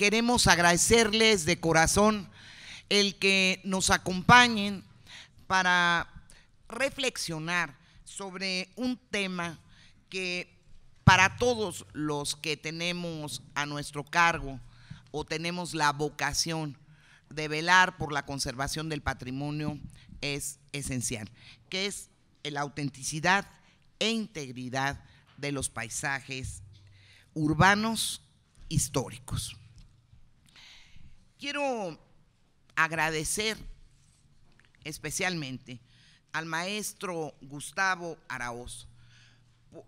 queremos agradecerles de corazón el que nos acompañen para reflexionar sobre un tema que para todos los que tenemos a nuestro cargo o tenemos la vocación de velar por la conservación del patrimonio es esencial, que es la autenticidad e integridad de los paisajes urbanos históricos. Quiero agradecer especialmente al maestro Gustavo Araoz,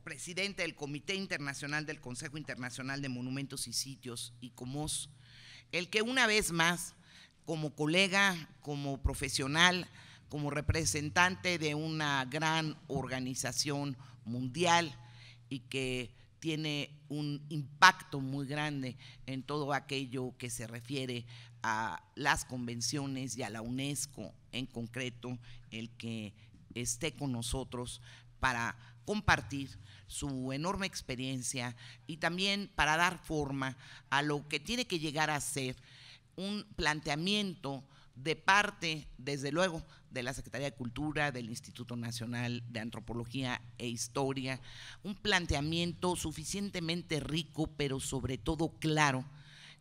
presidente del Comité Internacional del Consejo Internacional de Monumentos y Sitios y Comos, el que una vez más, como colega, como profesional, como representante de una gran organización mundial y que tiene un impacto muy grande en todo aquello que se refiere a las convenciones y a la UNESCO en concreto, el que esté con nosotros para compartir su enorme experiencia y también para dar forma a lo que tiene que llegar a ser un planteamiento de parte, desde luego, de la Secretaría de Cultura, del Instituto Nacional de Antropología e Historia, un planteamiento suficientemente rico, pero sobre todo claro,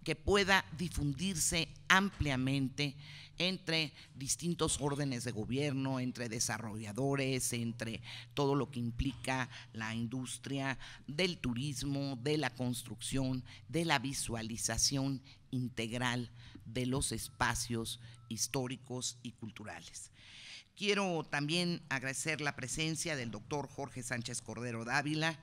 que pueda difundirse ampliamente entre distintos órdenes de gobierno, entre desarrolladores, entre todo lo que implica la industria del turismo, de la construcción, de la visualización integral de los espacios históricos y culturales. Quiero también agradecer la presencia del doctor Jorge Sánchez Cordero Dávila,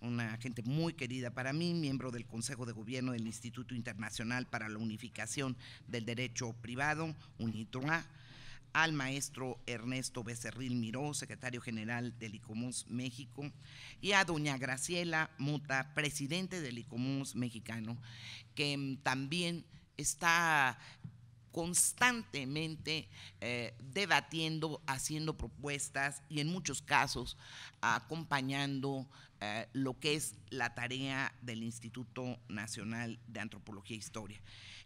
una gente muy querida para mí, miembro del Consejo de Gobierno del Instituto Internacional para la Unificación del Derecho Privado, UNITROA, al maestro Ernesto Becerril Miró, secretario general del ICOMUS México, y a doña Graciela Muta, presidente del ICOMUS mexicano, que también está constantemente eh, debatiendo, haciendo propuestas y en muchos casos acompañando eh, lo que es la tarea del Instituto Nacional de Antropología e Historia.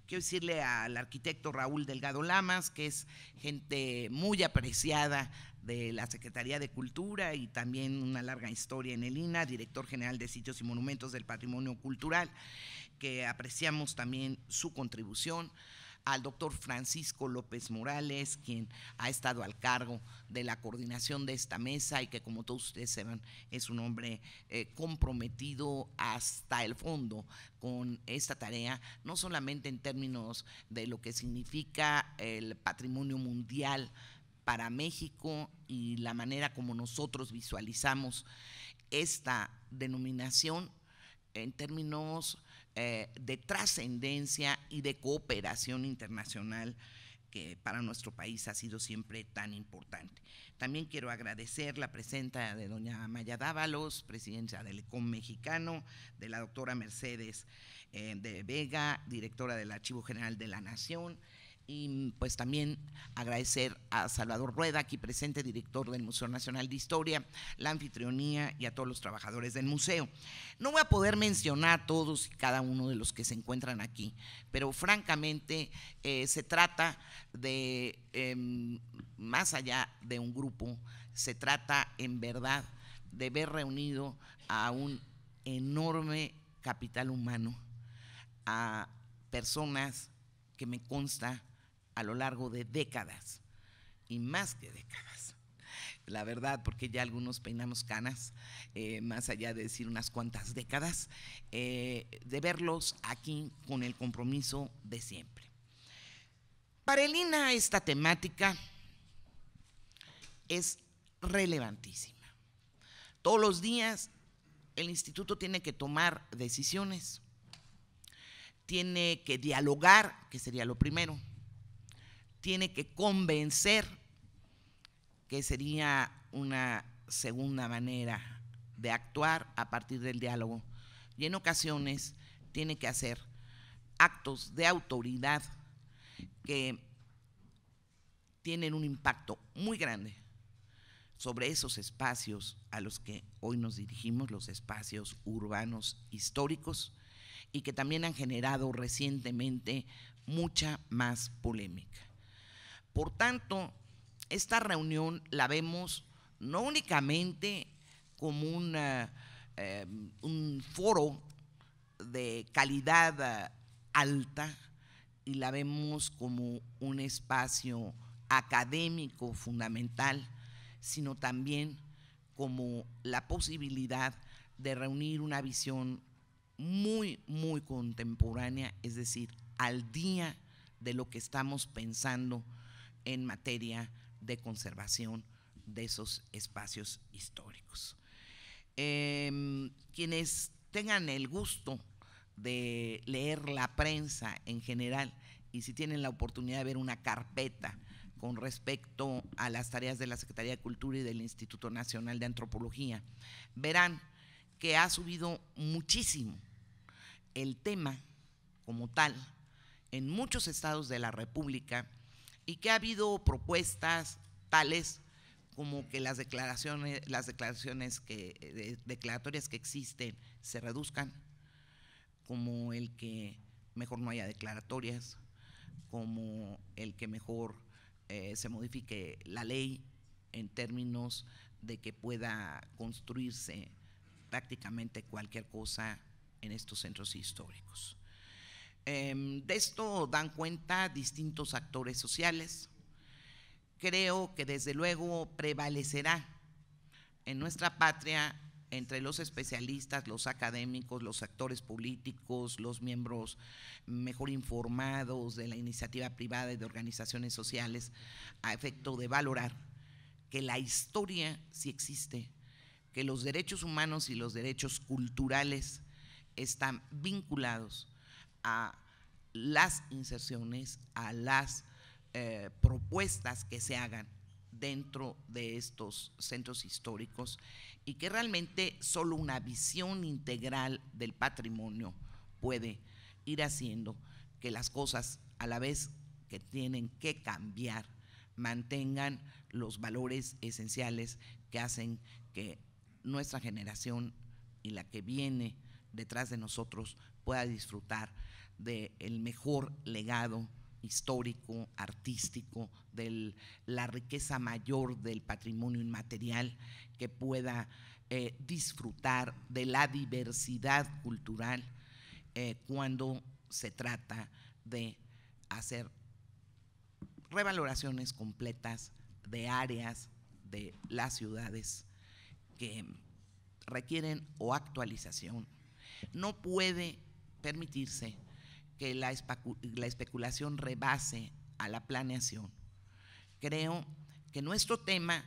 Quiero decirle al arquitecto Raúl Delgado Lamas, que es gente muy apreciada de la Secretaría de Cultura y también una larga historia en el INA, director general de Sitios y Monumentos del Patrimonio Cultural, que apreciamos también su contribución, al doctor Francisco López Morales, quien ha estado al cargo de la coordinación de esta mesa y que como todos ustedes saben es un hombre eh, comprometido hasta el fondo con esta tarea, no solamente en términos de lo que significa el patrimonio mundial para México y la manera como nosotros visualizamos esta denominación en términos eh, de trascendencia y de cooperación internacional que para nuestro país ha sido siempre tan importante. También quiero agradecer la presencia de doña Maya Dávalos, presidenta del ECOM mexicano, de la doctora Mercedes eh, de Vega, directora del Archivo General de la Nación, y pues también agradecer a Salvador Rueda, aquí presente, director del Museo Nacional de Historia, la anfitrionía y a todos los trabajadores del museo. No voy a poder mencionar a todos y cada uno de los que se encuentran aquí, pero francamente eh, se trata de, em, más allá de un grupo, se trata en verdad de ver reunido a un enorme capital humano, a personas que me consta a lo largo de décadas y más que décadas. La verdad, porque ya algunos peinamos canas, eh, más allá de decir unas cuantas décadas, eh, de verlos aquí con el compromiso de siempre. Para Elina esta temática es relevantísima. Todos los días el instituto tiene que tomar decisiones, tiene que dialogar, que sería lo primero, tiene que convencer, que sería una segunda manera de actuar a partir del diálogo. Y en ocasiones tiene que hacer actos de autoridad que tienen un impacto muy grande sobre esos espacios a los que hoy nos dirigimos, los espacios urbanos históricos, y que también han generado recientemente mucha más polémica. Por tanto, esta reunión la vemos no únicamente como eh, un foro de calidad eh, alta y la vemos como un espacio académico fundamental, sino también como la posibilidad de reunir una visión muy, muy contemporánea, es decir, al día de lo que estamos pensando en materia de conservación de esos espacios históricos. Em, quienes tengan el gusto de leer la prensa en general y si tienen la oportunidad de ver una carpeta con respecto a las tareas de la Secretaría de Cultura y del Instituto Nacional de Antropología, verán que ha subido muchísimo el tema como tal en muchos estados de la República y que ha habido propuestas tales como que las declaraciones, las declaraciones declaratorias que existen se reduzcan, como el que mejor no haya declaratorias, como el que mejor eh, se modifique la ley en términos de que pueda construirse prácticamente cualquier cosa en estos centros históricos. Em, de esto dan cuenta distintos actores sociales. Creo que desde luego prevalecerá en nuestra patria entre los especialistas, los académicos, los actores políticos, los miembros mejor informados de la iniciativa privada y de organizaciones sociales, a efecto de valorar que la historia sí existe, que los derechos humanos y los derechos culturales están vinculados a las inserciones, a las eh, propuestas que se hagan dentro de estos centros históricos y que realmente solo una visión integral del patrimonio puede ir haciendo que las cosas a la vez que tienen que cambiar mantengan los valores esenciales que hacen que nuestra generación y la que viene detrás de nosotros pueda disfrutar del mejor legado histórico, artístico, de la riqueza mayor del patrimonio inmaterial que pueda eh, disfrutar de la diversidad cultural eh, cuando se trata de hacer revaloraciones completas de áreas de las ciudades que requieren o actualización. No puede permitirse que la, especulación rebase a la planeación. Creo que nuestro tema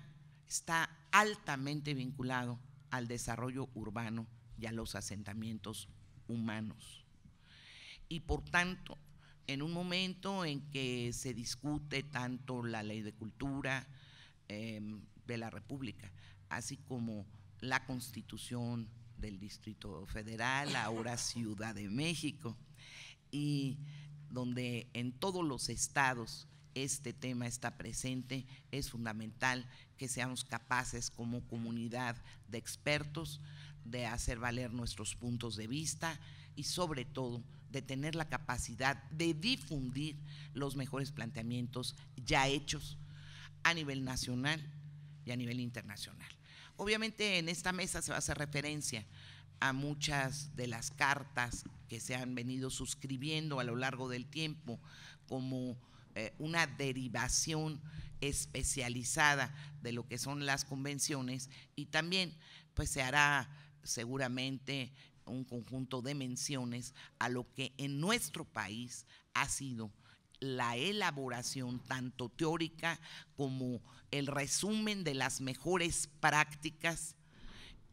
está altamente vinculado al desarrollo urbano y a los asentamientos humanos. Y por tanto, en un momento en que se discute tanto la ley de cultura em, de la República, así como la constitución del Distrito Federal, ahora Ciudad de México, y donde en todos los estados este tema está presente, es fundamental que seamos capaces como comunidad de expertos de hacer valer nuestros puntos de vista y sobre todo de tener la capacidad de difundir los mejores planteamientos ya hechos a nivel nacional y a nivel internacional. Obviamente en esta mesa se va a hacer referencia a muchas de las cartas que se han venido suscribiendo a lo largo del tiempo como eh, una derivación especializada de lo que son las convenciones y también pues se hará seguramente un conjunto de menciones a lo que en nuestro país ha sido la elaboración tanto teórica como el resumen de las mejores prácticas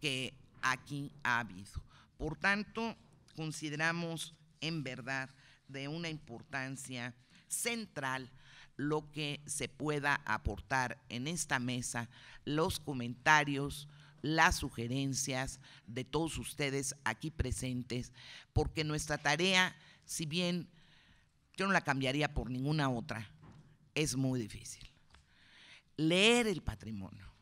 que aquí ha habido. Por tanto, consideramos en verdad de una importancia central lo que se pueda aportar en esta mesa, los comentarios, las sugerencias de todos ustedes aquí presentes, porque nuestra tarea, si bien yo no la cambiaría por ninguna otra, es muy difícil. Leer el patrimonio,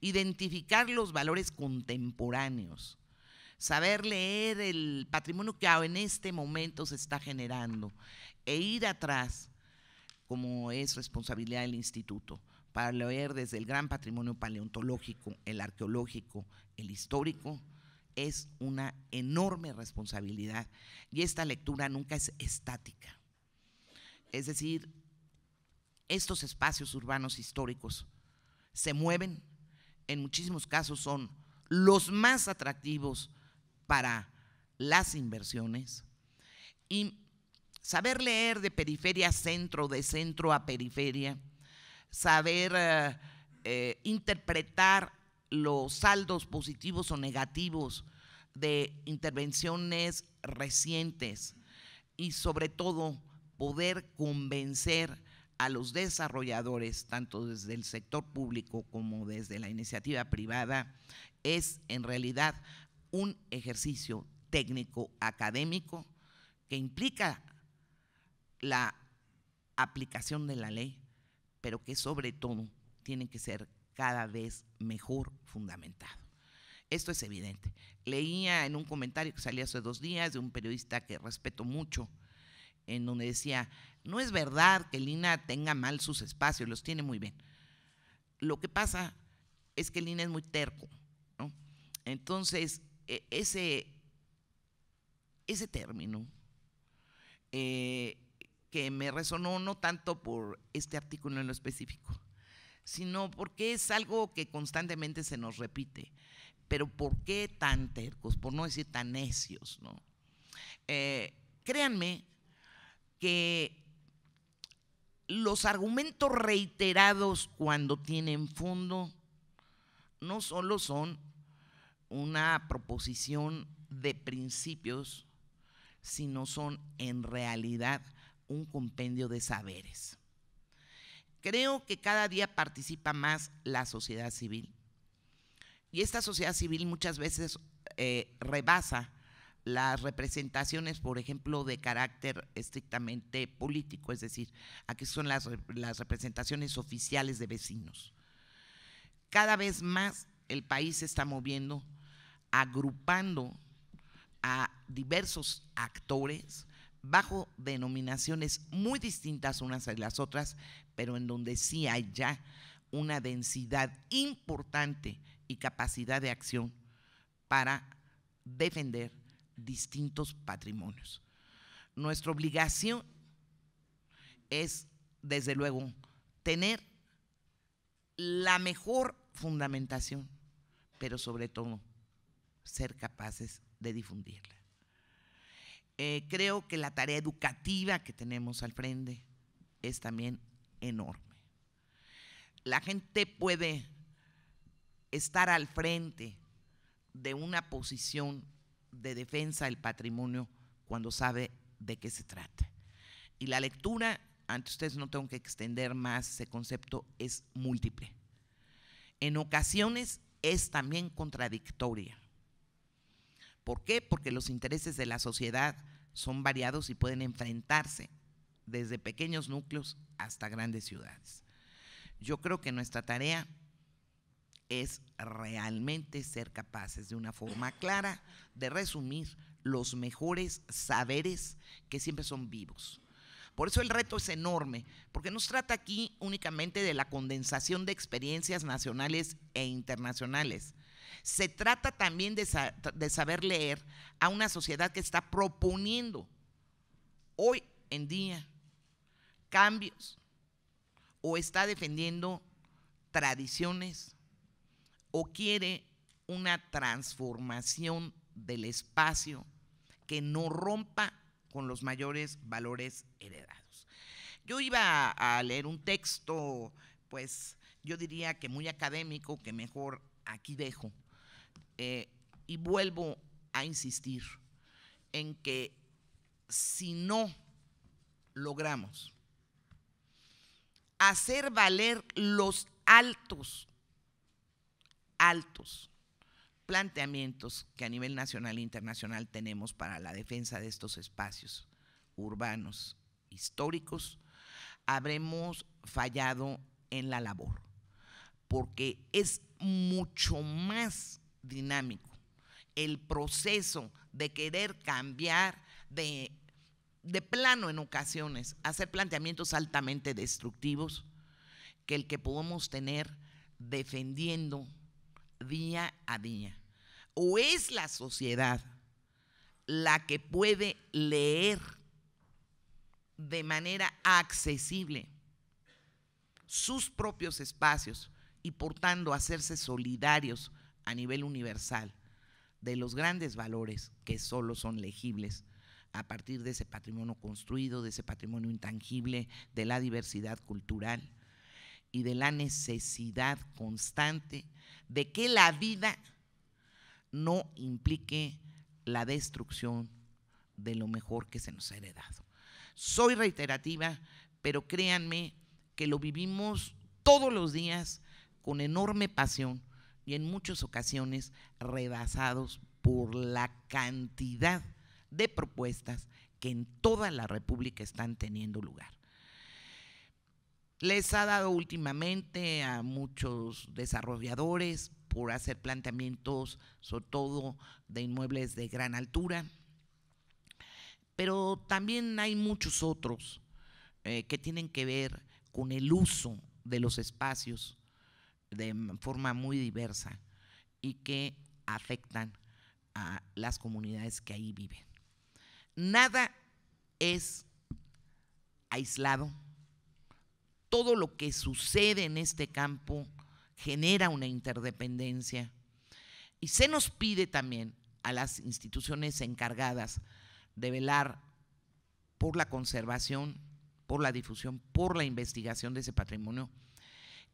identificar los valores contemporáneos, saber leer el patrimonio que en este momento se está generando e ir atrás, como es responsabilidad del instituto, para leer desde el gran patrimonio paleontológico, el arqueológico, el histórico, es una enorme responsabilidad y esta lectura nunca es estática. Es decir, estos espacios urbanos históricos se mueven, en muchísimos casos son los más atractivos para las inversiones y saber leer de periferia a centro, de centro a periferia, saber eh, eh, interpretar los saldos positivos o negativos de intervenciones recientes y sobre todo poder convencer a los desarrolladores, tanto desde el sector público como desde la iniciativa privada, es en realidad un ejercicio técnico académico que implica la aplicación de la ley, pero que sobre todo tiene que ser cada vez mejor fundamentado. Esto es evidente. Leía en un comentario que salía hace dos días de un periodista que respeto mucho, en donde decía, no es verdad que Lina tenga mal sus espacios, los tiene muy bien. Lo que pasa es que Lina es muy terco. Entonces, e, ese, ese término eh, que me resonó no tanto por este artículo en lo específico, sino porque es algo que constantemente se nos repite. Pero ¿por qué tan tercos? Por no decir tan necios, ¿no? Eh, créanme que los argumentos reiterados cuando tienen fondo no solo son una proposición de principios si no son en realidad un compendio de saberes. Creo que cada día participa más la sociedad civil y esta sociedad civil muchas veces eh, rebasa las representaciones, por ejemplo, de carácter estrictamente político, es decir, aquí son las, las representaciones oficiales de vecinos. Cada vez más el país se está moviendo agrupando a diversos actores bajo denominaciones muy distintas unas de las otras, pero en donde sí hay ya una densidad importante y capacidad de acción para defender distintos patrimonios. Nuestra obligación es, desde luego, tener la mejor fundamentación, pero sobre todo ser capaces de difundirla. Eh, creo que la tarea educativa que tenemos al frente es también enorme. La gente puede estar al frente de una posición de defensa del patrimonio cuando sabe de qué se trata. Y la lectura, ante ustedes no tengo que extender más ese concepto, es múltiple. En ocasiones es también contradictoria. ¿Por qué? Porque los intereses de la sociedad son variados y pueden enfrentarse desde pequeños núcleos hasta grandes ciudades. Yo creo que nuestra tarea es realmente ser capaces de una forma clara de resumir los mejores saberes que siempre son vivos. Por eso el reto es enorme, porque nos trata aquí únicamente de la condensación de experiencias nacionales e internacionales, se trata también de, saber leer a una sociedad que está proponiendo hoy en día cambios o está defendiendo tradiciones o quiere una transformación del espacio que no rompa con los mayores valores heredados. Yo iba a leer un texto, pues yo diría que muy académico, que mejor aquí dejo. Eh, y vuelvo a insistir en que si no logramos hacer valer los altos, altos planteamientos que a nivel nacional e internacional tenemos para la defensa de estos espacios urbanos históricos, habremos fallado en la labor porque es mucho más dinámico el proceso de querer cambiar de, plano en ocasiones, hacer planteamientos altamente destructivos, que el que podemos tener defendiendo día a día. O es la sociedad la que puede leer de manera accesible sus propios espacios y portando tanto hacerse solidarios a nivel universal de los grandes valores que solo son legibles a partir de ese patrimonio construido, de ese patrimonio intangible, de la diversidad cultural y de la necesidad constante de que la vida no implique la destrucción de lo mejor que se nos ha heredado. Soy reiterativa, pero créanme que lo vivimos todos los días con enorme pasión y en muchas ocasiones rebasados por la cantidad de propuestas que en toda la República están teniendo lugar. Les ha dado últimamente a muchos desarrolladores por hacer planteamientos, sobre todo de inmuebles de gran altura, pero también hay muchos otros eh, que tienen que ver con el uso de los espacios de forma muy diversa y que afectan a las comunidades que ahí viven. Nada es aislado. Todo lo que sucede en este campo genera una interdependencia. Y se nos pide también a las instituciones encargadas de velar por la conservación, por la difusión, por la investigación de ese patrimonio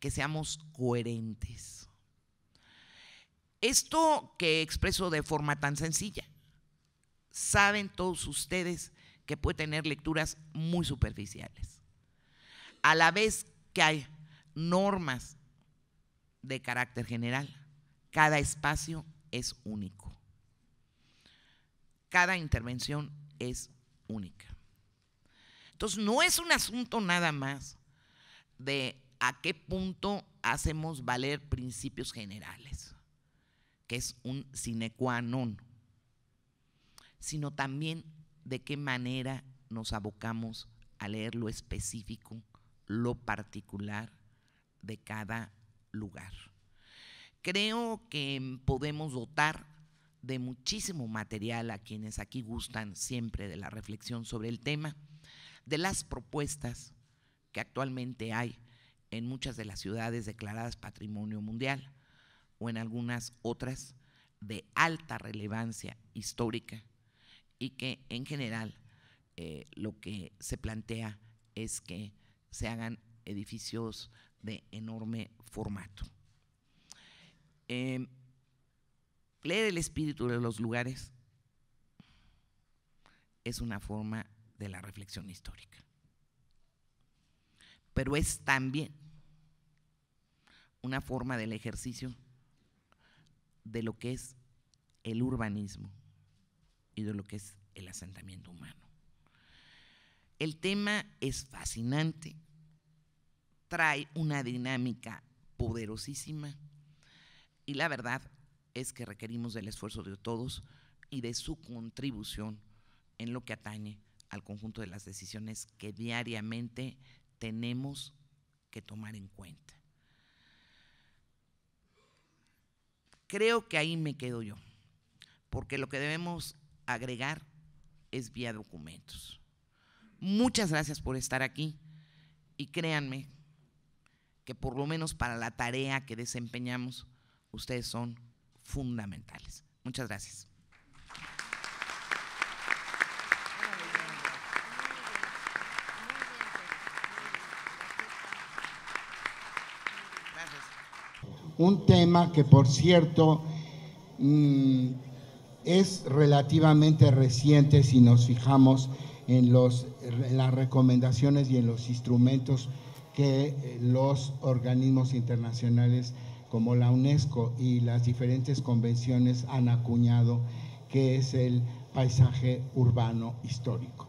que seamos coherentes. Esto que expreso de forma tan sencilla, saben todos ustedes que puede tener lecturas muy superficiales. A la vez que hay normas de carácter general, cada espacio es único. Cada intervención es única. Entonces, no es un asunto nada más de a qué punto hacemos valer principios generales, que es un sine qua non, sino también de qué manera nos abocamos a leer lo específico, lo particular de cada lugar. Creo que podemos dotar de muchísimo material a quienes aquí gustan siempre de la reflexión sobre el tema, de las propuestas que actualmente hay en muchas de las ciudades declaradas patrimonio mundial o en algunas otras de alta relevancia histórica y que en general eh, lo que se plantea es que se hagan edificios de enorme formato. Em, leer el espíritu de los lugares es una forma de la reflexión histórica, pero es también una forma del ejercicio de lo que es el urbanismo y de lo que es el asentamiento humano. El tema es fascinante, trae una dinámica poderosísima y la verdad es que requerimos del esfuerzo de todos y de su contribución en lo que atañe al conjunto de las decisiones que diariamente tenemos que tomar en cuenta. Creo que ahí me quedo yo, porque lo que debemos agregar es vía documentos. Muchas gracias por estar aquí y créanme que por lo menos para la tarea que desempeñamos, ustedes son fundamentales. Muchas gracias. un tema que, por cierto, mm, es relativamente reciente si nos fijamos en, las recomendaciones y en los instrumentos que eh, los organismos internacionales como la UNESCO y las diferentes convenciones han acuñado, que es el paisaje urbano histórico.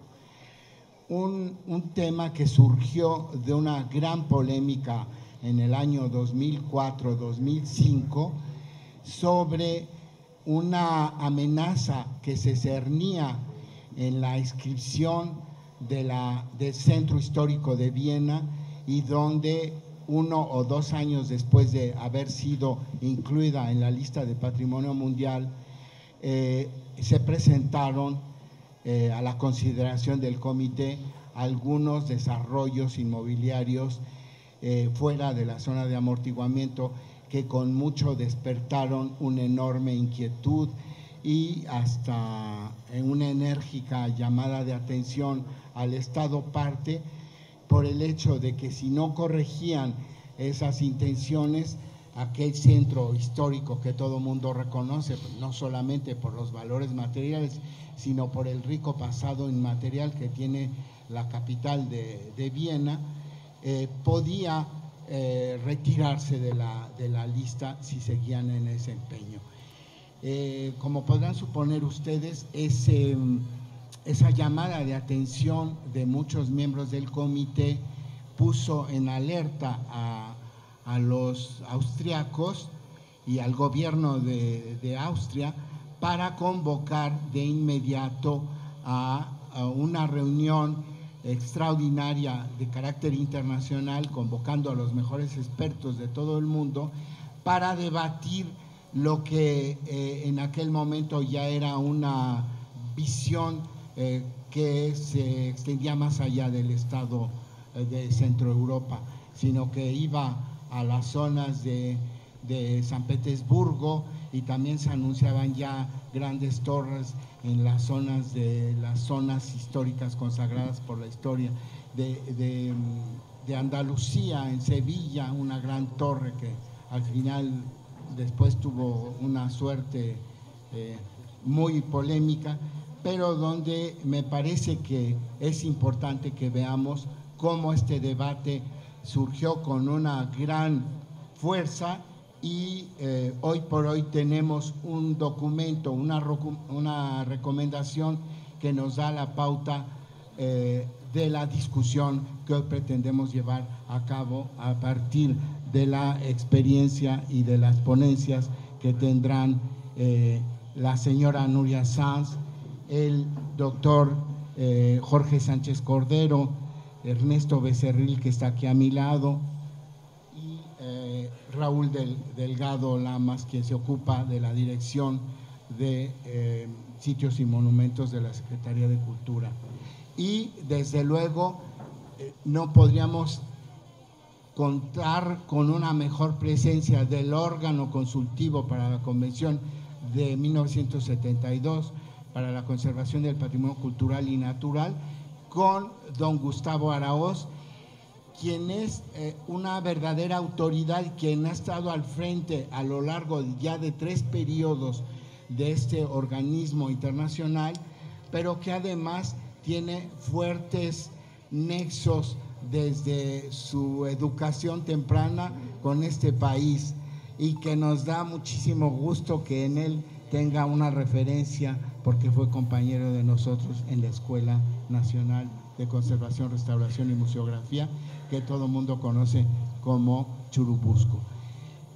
Un, un tema que surgió de una gran polémica en el año 2004-2005 sobre una amenaza que se cernía en la inscripción del Centro Histórico de Viena y donde uno o dos años después de haber sido incluida en la lista de Patrimonio Mundial, eh, se presentaron eh, a la consideración del comité algunos desarrollos inmobiliarios eh, fuera de la zona de amortiguamiento que con mucho despertaron una enorme inquietud y hasta eh, una enérgica llamada de atención al Estado parte por el hecho de que si no corregían esas intenciones, aquel centro histórico que todo mundo reconoce, no solamente por los valores materiales, sino por el rico pasado inmaterial que tiene la capital de Viena, eh, podía eh, retirarse de la, de la, lista si seguían en ese empeño. Eh, como podrán suponer ustedes, ese, esa llamada de atención de muchos miembros del comité puso en alerta a, los austriacos y al gobierno de, Austria para convocar de inmediato a una reunión extraordinaria de carácter internacional, convocando a los mejores expertos de todo el mundo para debatir lo que eh, en aquel momento ya era una visión eh, que se extendía más allá del Estado eh, de Centro Europa, sino que iba a las zonas de, de San Petersburgo y también se anunciaban ya grandes torres en las zonas de las zonas históricas consagradas por la historia de, Andalucía, en Sevilla, una gran torre que al final después tuvo una suerte eh, muy polémica, pero donde me parece que es importante que veamos cómo este debate surgió con una gran fuerza y eh, hoy por hoy tenemos un documento, una, recomendación que nos da la pauta eh, de la discusión que hoy pretendemos llevar a cabo a partir de la experiencia y de las ponencias que tendrán eh, la señora Nuria Sanz, el doctor Jorge Sánchez Cordero, Ernesto Becerril, que está aquí a mi lado, Raúl Delgado Lamas, quien se ocupa de la dirección de eh, sitios y monumentos de la Secretaría de Cultura. Y desde luego eh, no podríamos contar con una mejor presencia del órgano consultivo para la Convención de 1972 para la conservación del patrimonio cultural y natural con don Gustavo Araoz, quien es eh, una verdadera autoridad, quien ha estado al frente a lo largo ya de tres periodos de este organismo internacional, pero que además tiene fuertes nexos desde su educación temprana con este país y que nos da muchísimo gusto que en él tenga una referencia porque fue compañero de nosotros en la Escuela Nacional de Conservación, Restauración y Museografía que todo el mundo conoce como Churubusco.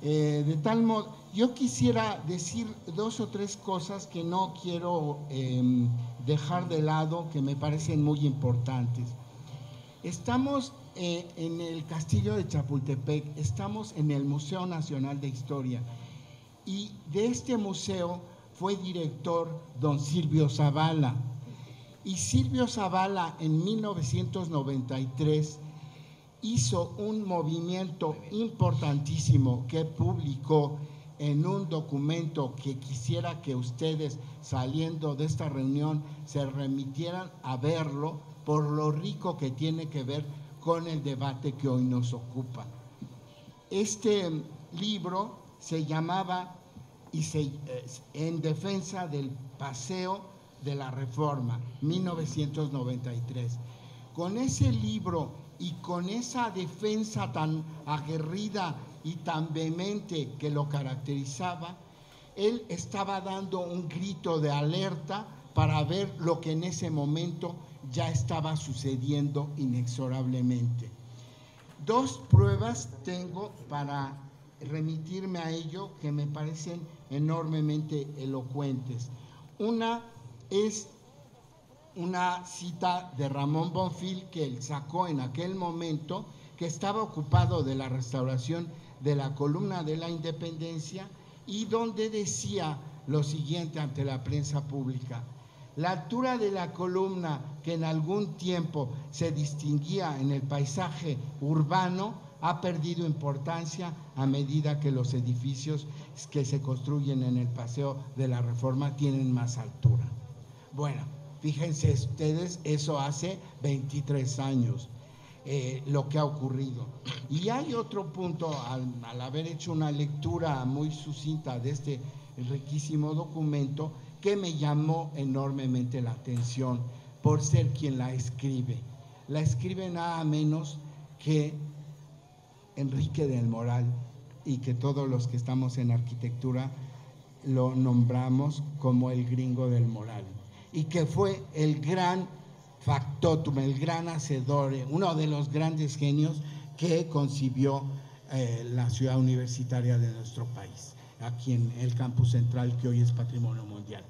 Eh, de tal modo, yo quisiera decir dos o tres cosas que no quiero em, dejar de lado, que me parecen muy importantes. Estamos eh, en el castillo de Chapultepec, estamos en el Museo Nacional de Historia y de este museo fue director don Silvio Zavala. Y Silvio Zavala en 1993 hizo un movimiento importantísimo que publicó en un documento que quisiera que ustedes saliendo de esta reunión se remitieran a verlo por lo rico que tiene que ver con el debate que hoy nos ocupa. Este libro se llamaba y se, eh, En defensa del paseo de la reforma, 1993. Con ese libro y con esa defensa tan aguerrida y tan vehemente que lo caracterizaba, él estaba dando un grito de alerta para ver lo que en ese momento ya estaba sucediendo inexorablemente. Dos pruebas tengo para remitirme a ello que me parecen enormemente elocuentes. Una es una cita de Ramón Bonfil que él sacó en aquel momento, que estaba ocupado de la restauración de la columna de la independencia y donde decía lo siguiente ante la prensa pública. La altura de la columna que en algún tiempo se distinguía en el paisaje urbano ha perdido importancia a medida que los edificios que se construyen en el Paseo de la Reforma tienen más altura. Bueno, Fíjense ustedes, eso hace 23 años, eh, lo que ha ocurrido. Y hay otro punto, al haber hecho una lectura muy sucinta de este riquísimo documento, que me llamó enormemente la atención por ser quien la escribe. La escribe nada menos que Enrique del Moral y que todos los que estamos en arquitectura lo nombramos como el gringo del Moral y que fue el gran factotum, el gran hacedor, uno de los grandes genios que concibió eh, la ciudad universitaria de nuestro país, aquí en el campus central que hoy es patrimonio mundial.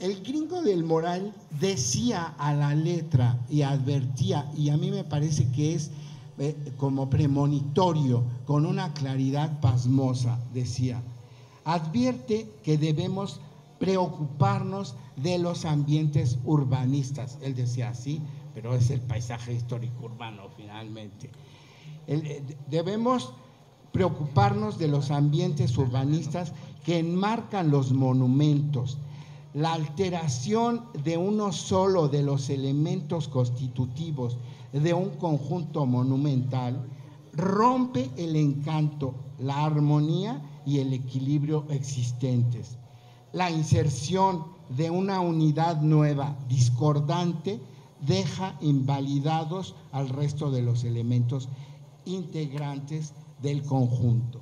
El gringo del moral decía a la letra y advertía, y a mí me parece que es eh, como premonitorio, con una claridad pasmosa, decía, advierte que debemos preocuparnos de los ambientes urbanistas. Él decía así, pero es el paisaje histórico urbano finalmente. Eh, debemos preocuparnos de los ambientes urbanistas que enmarcan los monumentos. La alteración de uno solo de los elementos constitutivos de un conjunto monumental rompe el encanto, la armonía y el equilibrio existentes. La inserción de una unidad nueva discordante deja invalidados al resto de los elementos integrantes del conjunto.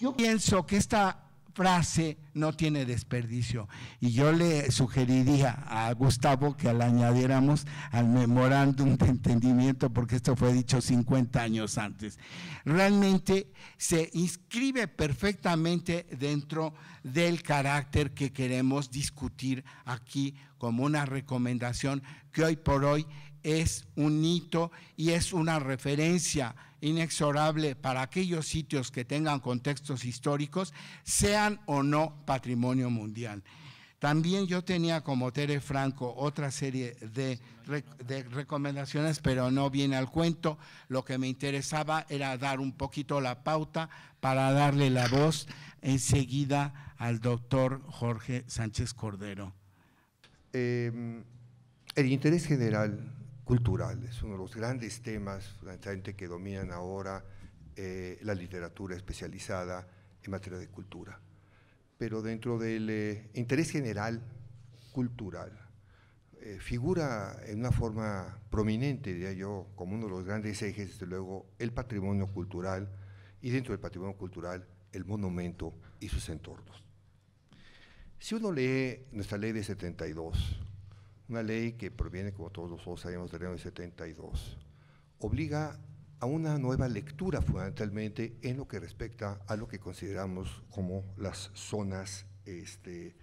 Yo pienso que esta frase no tiene desperdicio. Y yo le sugeriría a Gustavo que la añadiéramos al memorándum de entendimiento, porque esto fue dicho 50 años antes. Realmente se inscribe perfectamente dentro del carácter que queremos discutir aquí como una recomendación que hoy por hoy es un hito y es una referencia inexorable para aquellos sitios que tengan contextos históricos, sean o no patrimonio mundial. También yo tenía como Tere Franco otra serie de, recomendaciones, pero no viene al cuento. Lo que me interesaba era dar un poquito la pauta para darle la voz enseguida al doctor Jorge Sánchez Cordero. Em, el interés general es uno de los grandes temas fundamentalmente que dominan ahora eh, la literatura especializada en materia de cultura. Pero dentro del eh, interés general cultural, eh, figura en una forma prominente, diría yo, como uno de los grandes ejes, desde luego, el patrimonio cultural y dentro del patrimonio cultural el monumento y sus entornos. Si uno lee nuestra ley de 72, una ley que proviene, como todos nosotros sabemos, del año 72, obliga a una nueva lectura fundamentalmente en lo que respecta a lo que consideramos como las zonas este,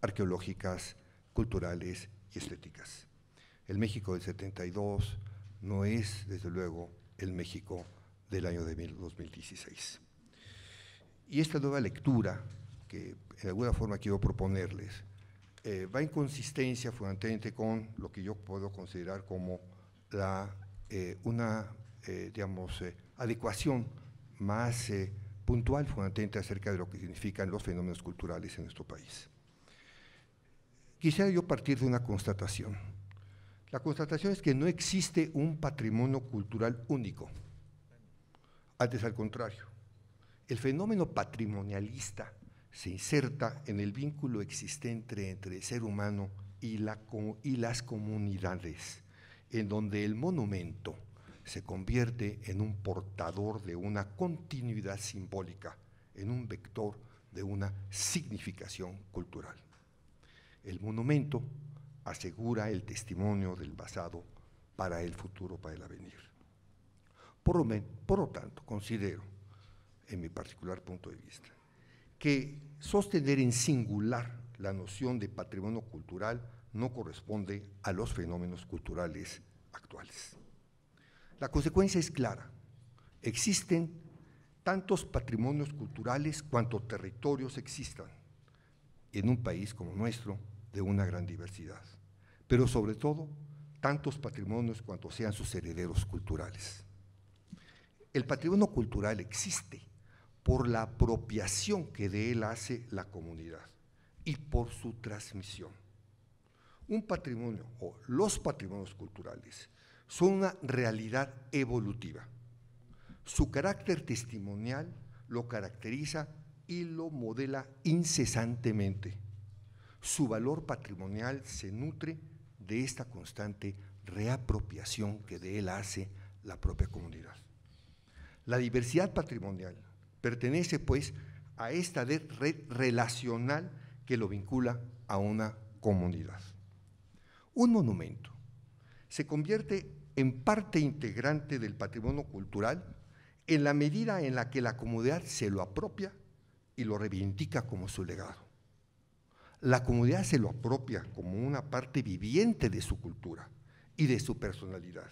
arqueológicas, culturales y estéticas. El México del 72 no es, desde luego, el México del año de 2016. Y esta nueva lectura que de alguna forma quiero proponerles eh, va en consistencia fundamentalmente con lo que yo puedo considerar como la, eh, una eh, digamos, adecuación más puntual fundamentalmente acerca de lo que significan los fenómenos culturales en nuestro país. Quisiera yo partir de una constatación. La constatación es que no existe un patrimonio cultural único. Antes al contrario, el fenómeno patrimonialista se inserta en el vínculo existente entre el ser humano y, las comunidades, en donde el monumento se convierte en un portador de una continuidad simbólica, en un vector de una significación cultural. El monumento asegura el testimonio del pasado para el futuro, para el avenir. por lo tanto, considero, en mi particular punto de vista, que sostener en singular la noción de patrimonio cultural no corresponde a los fenómenos culturales actuales. La consecuencia es clara. Existen tantos patrimonios culturales cuanto territorios existan en un país como nuestro de una gran diversidad, pero sobre todo tantos patrimonios cuanto sean sus herederos culturales. El patrimonio cultural existe por la apropiación que de él hace la comunidad y por su transmisión. Un patrimonio o los patrimonios culturales son una realidad evolutiva. Su carácter testimonial lo caracteriza y lo modela incesantemente. Su valor patrimonial se nutre de esta constante reapropiación que de él hace la propia comunidad. La diversidad patrimonial Pertenece pues a esta red relacional que lo vincula a una comunidad. Un monumento se convierte en parte integrante del patrimonio cultural en la medida en la que la comunidad se lo apropia y lo reivindica como su legado. La comunidad se lo apropia como una parte viviente de su cultura y de su personalidad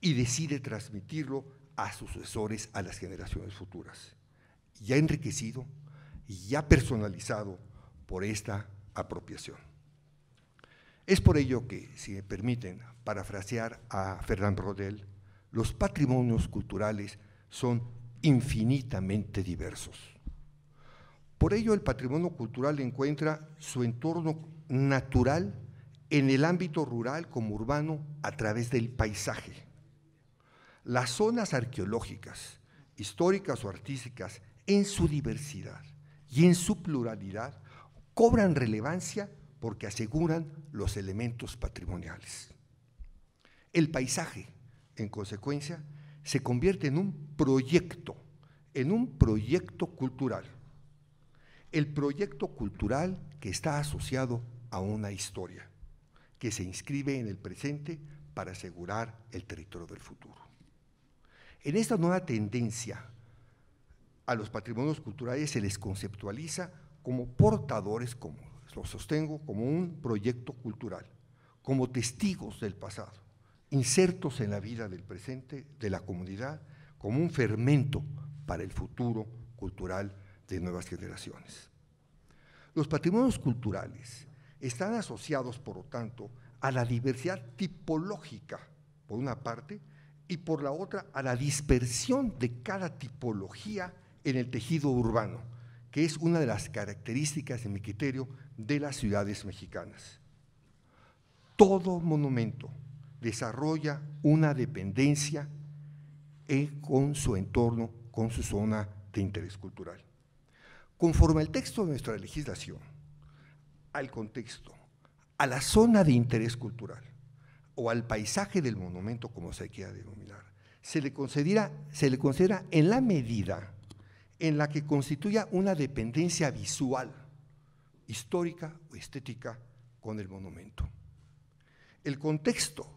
y decide transmitirlo a sus sucesores, a las generaciones futuras ya enriquecido y ya personalizado por esta apropiación. Es por ello que, si me permiten parafrasear a Fernán Rodel, los patrimonios culturales son infinitamente diversos. Por ello, el patrimonio cultural encuentra su entorno natural en el ámbito rural como urbano a través del paisaje. Las zonas arqueológicas, históricas o artísticas en su diversidad y en su pluralidad, cobran relevancia porque aseguran los elementos patrimoniales. El paisaje, en consecuencia, se convierte en un proyecto, en un proyecto cultural. El proyecto cultural que está asociado a una historia, que se inscribe en el presente para asegurar el territorio del futuro. En esta nueva tendencia a los patrimonios culturales se les conceptualiza como portadores, como lo sostengo, como un proyecto cultural, como testigos del pasado, insertos en la vida del presente, de la comunidad, como un fermento para el futuro cultural de nuevas generaciones. Los patrimonios culturales están asociados, por lo tanto, a la diversidad tipológica, por una parte, y por la otra, a la dispersión de cada tipología en el tejido urbano, que es una de las características, en mi criterio, de las ciudades mexicanas. Todo monumento desarrolla una dependencia con su entorno, con su zona de interés cultural. Conforme al texto de nuestra legislación, al contexto, a la zona de interés cultural o al paisaje del monumento, como se quiera denominar, se le, se le considera en la medida en la que constituya una dependencia visual, histórica o estética con el monumento. El contexto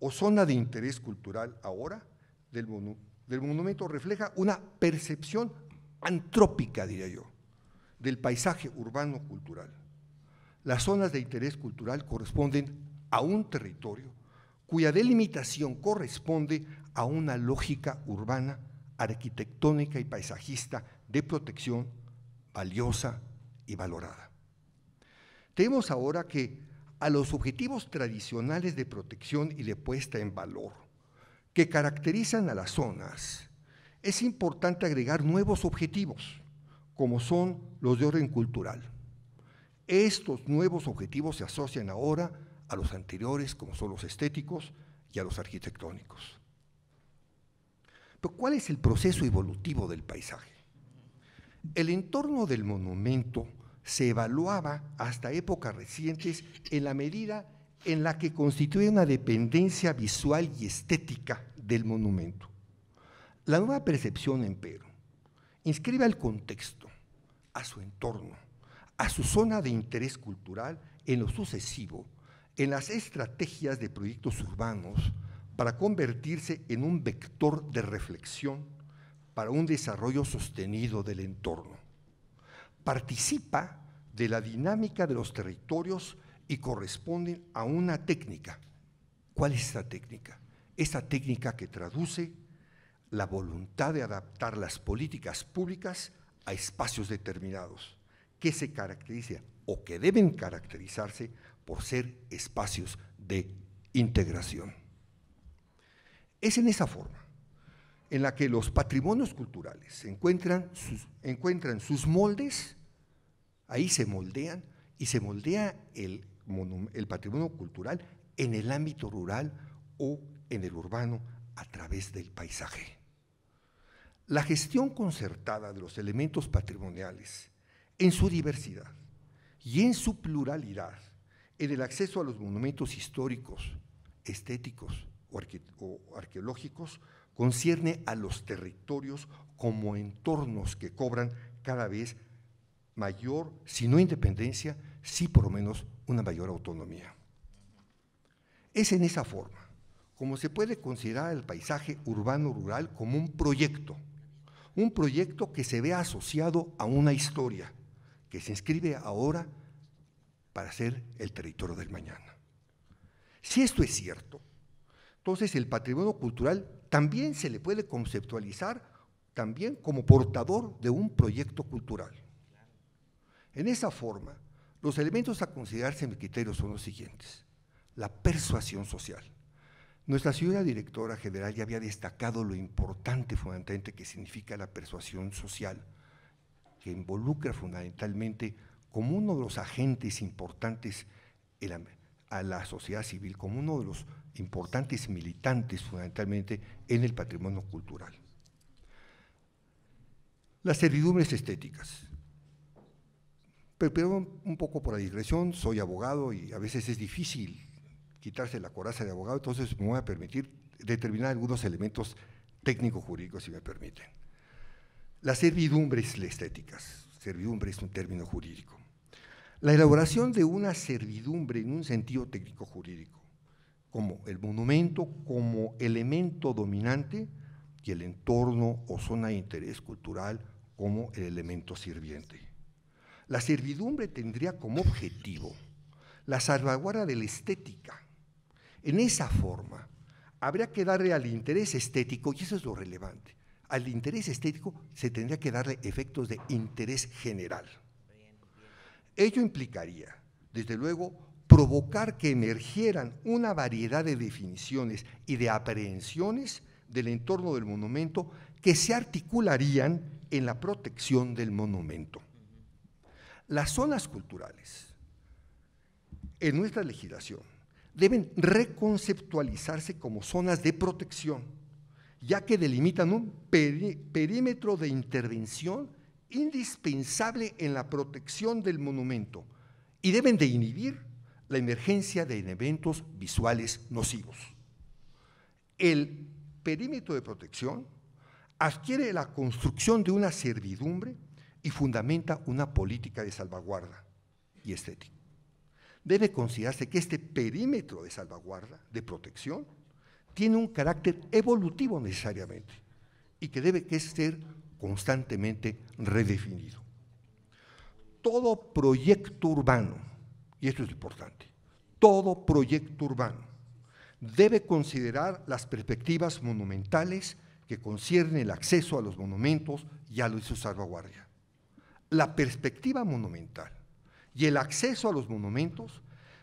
o zona de interés cultural ahora del, monumento refleja una percepción antrópica, diría yo, del paisaje urbano cultural. Las zonas de interés cultural corresponden a un territorio cuya delimitación corresponde a una lógica urbana arquitectónica y paisajista de protección valiosa y valorada. Tenemos ahora que a los objetivos tradicionales de protección y de puesta en valor que caracterizan a las zonas, es importante agregar nuevos objetivos, como son los de orden cultural. Estos nuevos objetivos se asocian ahora a los anteriores, como son los estéticos y a los arquitectónicos. Pero ¿cuál es el proceso evolutivo del paisaje? El entorno del monumento se evaluaba hasta épocas recientes en la medida en la que constituye una dependencia visual y estética del monumento. La nueva percepción, empero, inscribe al contexto, a su entorno, a su zona de interés cultural en lo sucesivo, en las estrategias de proyectos urbanos, para convertirse en un vector de reflexión para un desarrollo sostenido del entorno. Participa de la dinámica de los territorios y corresponde a una técnica. ¿Cuál es esa técnica? Esa técnica que traduce la voluntad de adaptar las políticas públicas a espacios determinados, que se caracterizan o que deben caracterizarse por ser espacios de integración. Es en esa forma en la que los patrimonios culturales encuentran sus, encuentran sus moldes, ahí se moldean y se moldea el patrimonio cultural en el ámbito rural o en el urbano a través del paisaje. La gestión concertada de los elementos patrimoniales en su diversidad y en su pluralidad, en el acceso a los monumentos históricos, estéticos, o, arqueológicos concierne a los territorios como entornos que cobran cada vez mayor, si no independencia, sí por lo menos una mayor autonomía. Es en esa forma como se puede considerar el paisaje urbano-rural como un proyecto, un proyecto que se ve asociado a una historia que se inscribe ahora para ser el territorio del mañana. Si esto es cierto, entonces el patrimonio cultural también se le puede conceptualizar también como portador de un proyecto cultural. En esa forma, los elementos a considerarse en mi criterio son los siguientes. La persuasión social. Nuestra señora directora general ya había destacado lo importante fundamentalmente que significa la persuasión social, que involucra fundamentalmente como uno de los agentes importantes a la sociedad civil, como uno de los importantes militantes fundamentalmente en el patrimonio cultural. Las servidumbres estéticas. Pero, un poco por la digresión, soy abogado y a veces es difícil quitarse la coraza de abogado, entonces me voy a permitir determinar algunos elementos técnico-jurídicos, si me permiten. Las servidumbres estéticas. Servidumbre es un término jurídico. La elaboración de una servidumbre en un sentido técnico-jurídico como el monumento como elemento dominante y el entorno o zona de interés cultural como el elemento sirviente. La servidumbre tendría como objetivo la salvaguarda de la estética. En esa forma, habría que darle al interés estético, y eso es lo relevante, al interés estético se tendría que darle efectos de interés general. Ello implicaría, desde luego, provocar que emergieran una variedad de definiciones y de aprehensiones del entorno del monumento que se articularían en la protección del monumento. Las zonas culturales en nuestra legislación deben reconceptualizarse como zonas de protección, ya que delimitan un perímetro de intervención indispensable en la protección del monumento y deben de inhibir la emergencia de eventos visuales nocivos. El perímetro de protección adquiere la construcción de una servidumbre y fundamenta una política de salvaguarda y estética. Debe considerarse que este perímetro de salvaguarda, de protección, tiene un carácter evolutivo necesariamente y que debe que ser constantemente redefinido. Todo proyecto urbano y esto es importante, todo proyecto urbano debe considerar las perspectivas monumentales que conciernen el acceso a los monumentos y a su salvaguardia. La perspectiva monumental y el acceso a los monumentos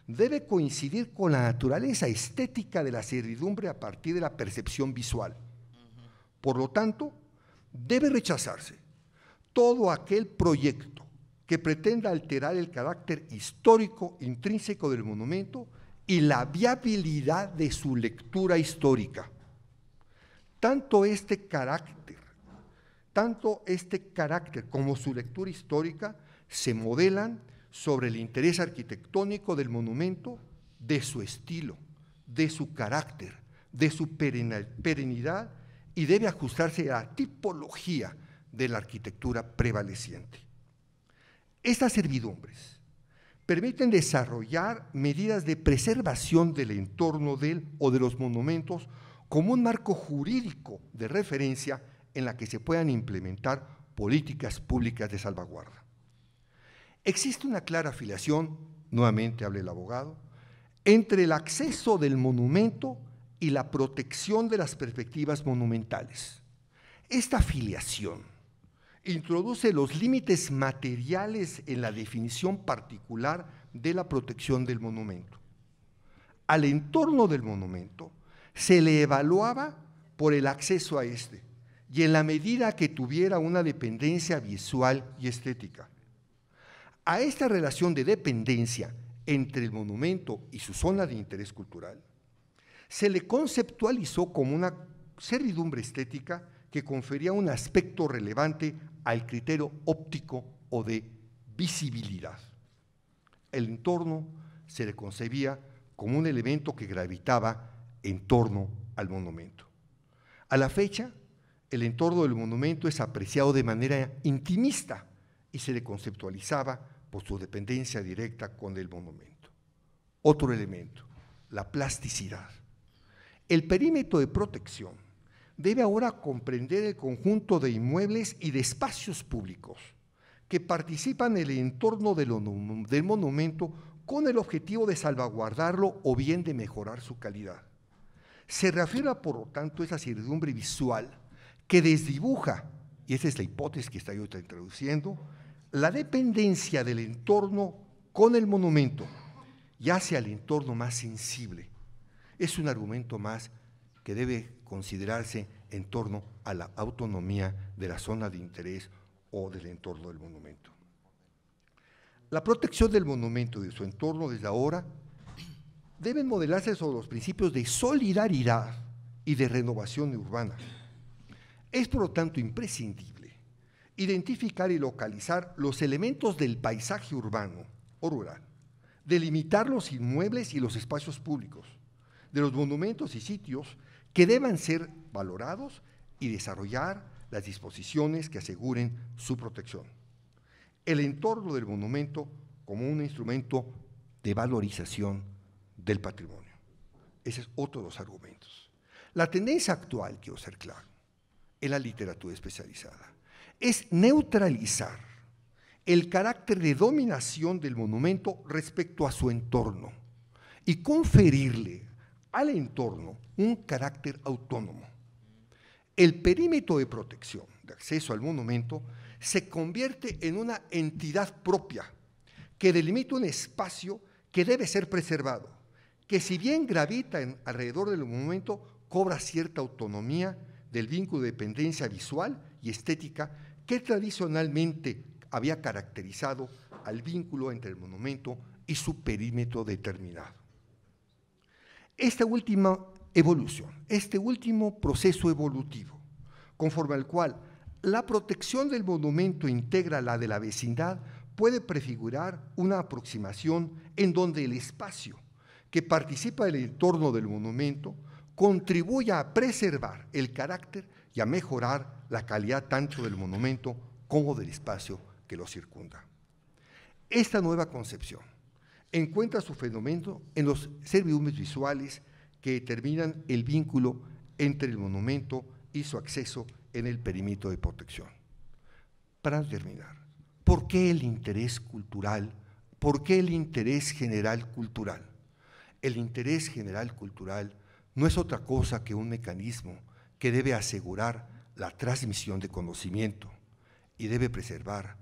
debe coincidir con la naturaleza estética de la servidumbre a partir de la percepción visual. Por lo tanto, debe rechazarse todo aquel proyecto que pretenda alterar el carácter histórico intrínseco del monumento y la viabilidad de su lectura histórica. Tanto este carácter, tanto este carácter como su lectura histórica se modelan sobre el interés arquitectónico del monumento, de su estilo, de su carácter, de su perenidad y debe ajustarse a la tipología de la arquitectura prevaleciente. Estas servidumbres permiten desarrollar medidas de preservación del entorno del o de los monumentos como un marco jurídico de referencia en la que se puedan implementar políticas públicas de salvaguarda. Existe una clara afiliación, nuevamente habla el abogado, entre el acceso del monumento y la protección de las perspectivas monumentales. Esta afiliación introduce los límites materiales en la definición particular de la protección del monumento. Al entorno del monumento se le evaluaba por el acceso a este y en la medida que tuviera una dependencia visual y estética. A esta relación de dependencia entre el monumento y su zona de interés cultural se le conceptualizó como una servidumbre estética que confería un aspecto relevante al criterio óptico o de visibilidad. El entorno se le concebía como un elemento que gravitaba en torno al monumento. A la fecha, el entorno del monumento es apreciado de manera intimista y se le conceptualizaba por su dependencia directa con el monumento. Otro elemento, la plasticidad. El perímetro de protección debe ahora comprender el conjunto de inmuebles y de espacios públicos que participan en el entorno del, monumento con el objetivo de salvaguardarlo o bien de mejorar su calidad. Se refiere, por lo tanto, esa certidumbre visual que desdibuja, y esa es la hipótesis que está yo introduciendo, la dependencia del entorno con el monumento y sea el entorno más sensible. Es un argumento más que debe considerarse en torno a la autonomía de la zona de interés o del entorno del monumento. La protección del monumento y de su entorno desde ahora deben modelarse sobre los principios de solidaridad y de renovación urbana. Es por lo tanto imprescindible identificar y localizar los elementos del paisaje urbano o rural, delimitar los inmuebles y los espacios públicos, de los monumentos y sitios que deban ser valorados y desarrollar las disposiciones que aseguren su protección. El entorno del monumento como un instrumento de valorización del patrimonio. Ese es otro de los argumentos. La tendencia actual, quiero ser claro, en la literatura especializada, es neutralizar el carácter de dominación del monumento respecto a su entorno y conferirle al entorno un carácter autónomo. El perímetro de protección de acceso al monumento se convierte en una entidad propia que delimita un espacio que debe ser preservado, que si bien gravita alrededor del monumento, cobra cierta autonomía del vínculo de dependencia visual y estética que tradicionalmente había caracterizado al vínculo entre el monumento y su perímetro determinado. Esta última evolución, este último proceso evolutivo, conforme al cual la protección del monumento integra la de la vecindad, puede prefigurar una aproximación en donde el espacio que participa del entorno del monumento contribuya a preservar el carácter y a mejorar la calidad tanto del monumento como del espacio que lo circunda. Esta nueva concepción encuentra su fenómeno en los servidumbres visuales que determinan el vínculo entre el monumento y su acceso en el perímetro de protección. Para terminar, ¿por qué el interés cultural? ¿Por qué el interés general cultural? El interés general cultural no es otra cosa que un mecanismo que debe asegurar la transmisión de conocimiento y debe preservar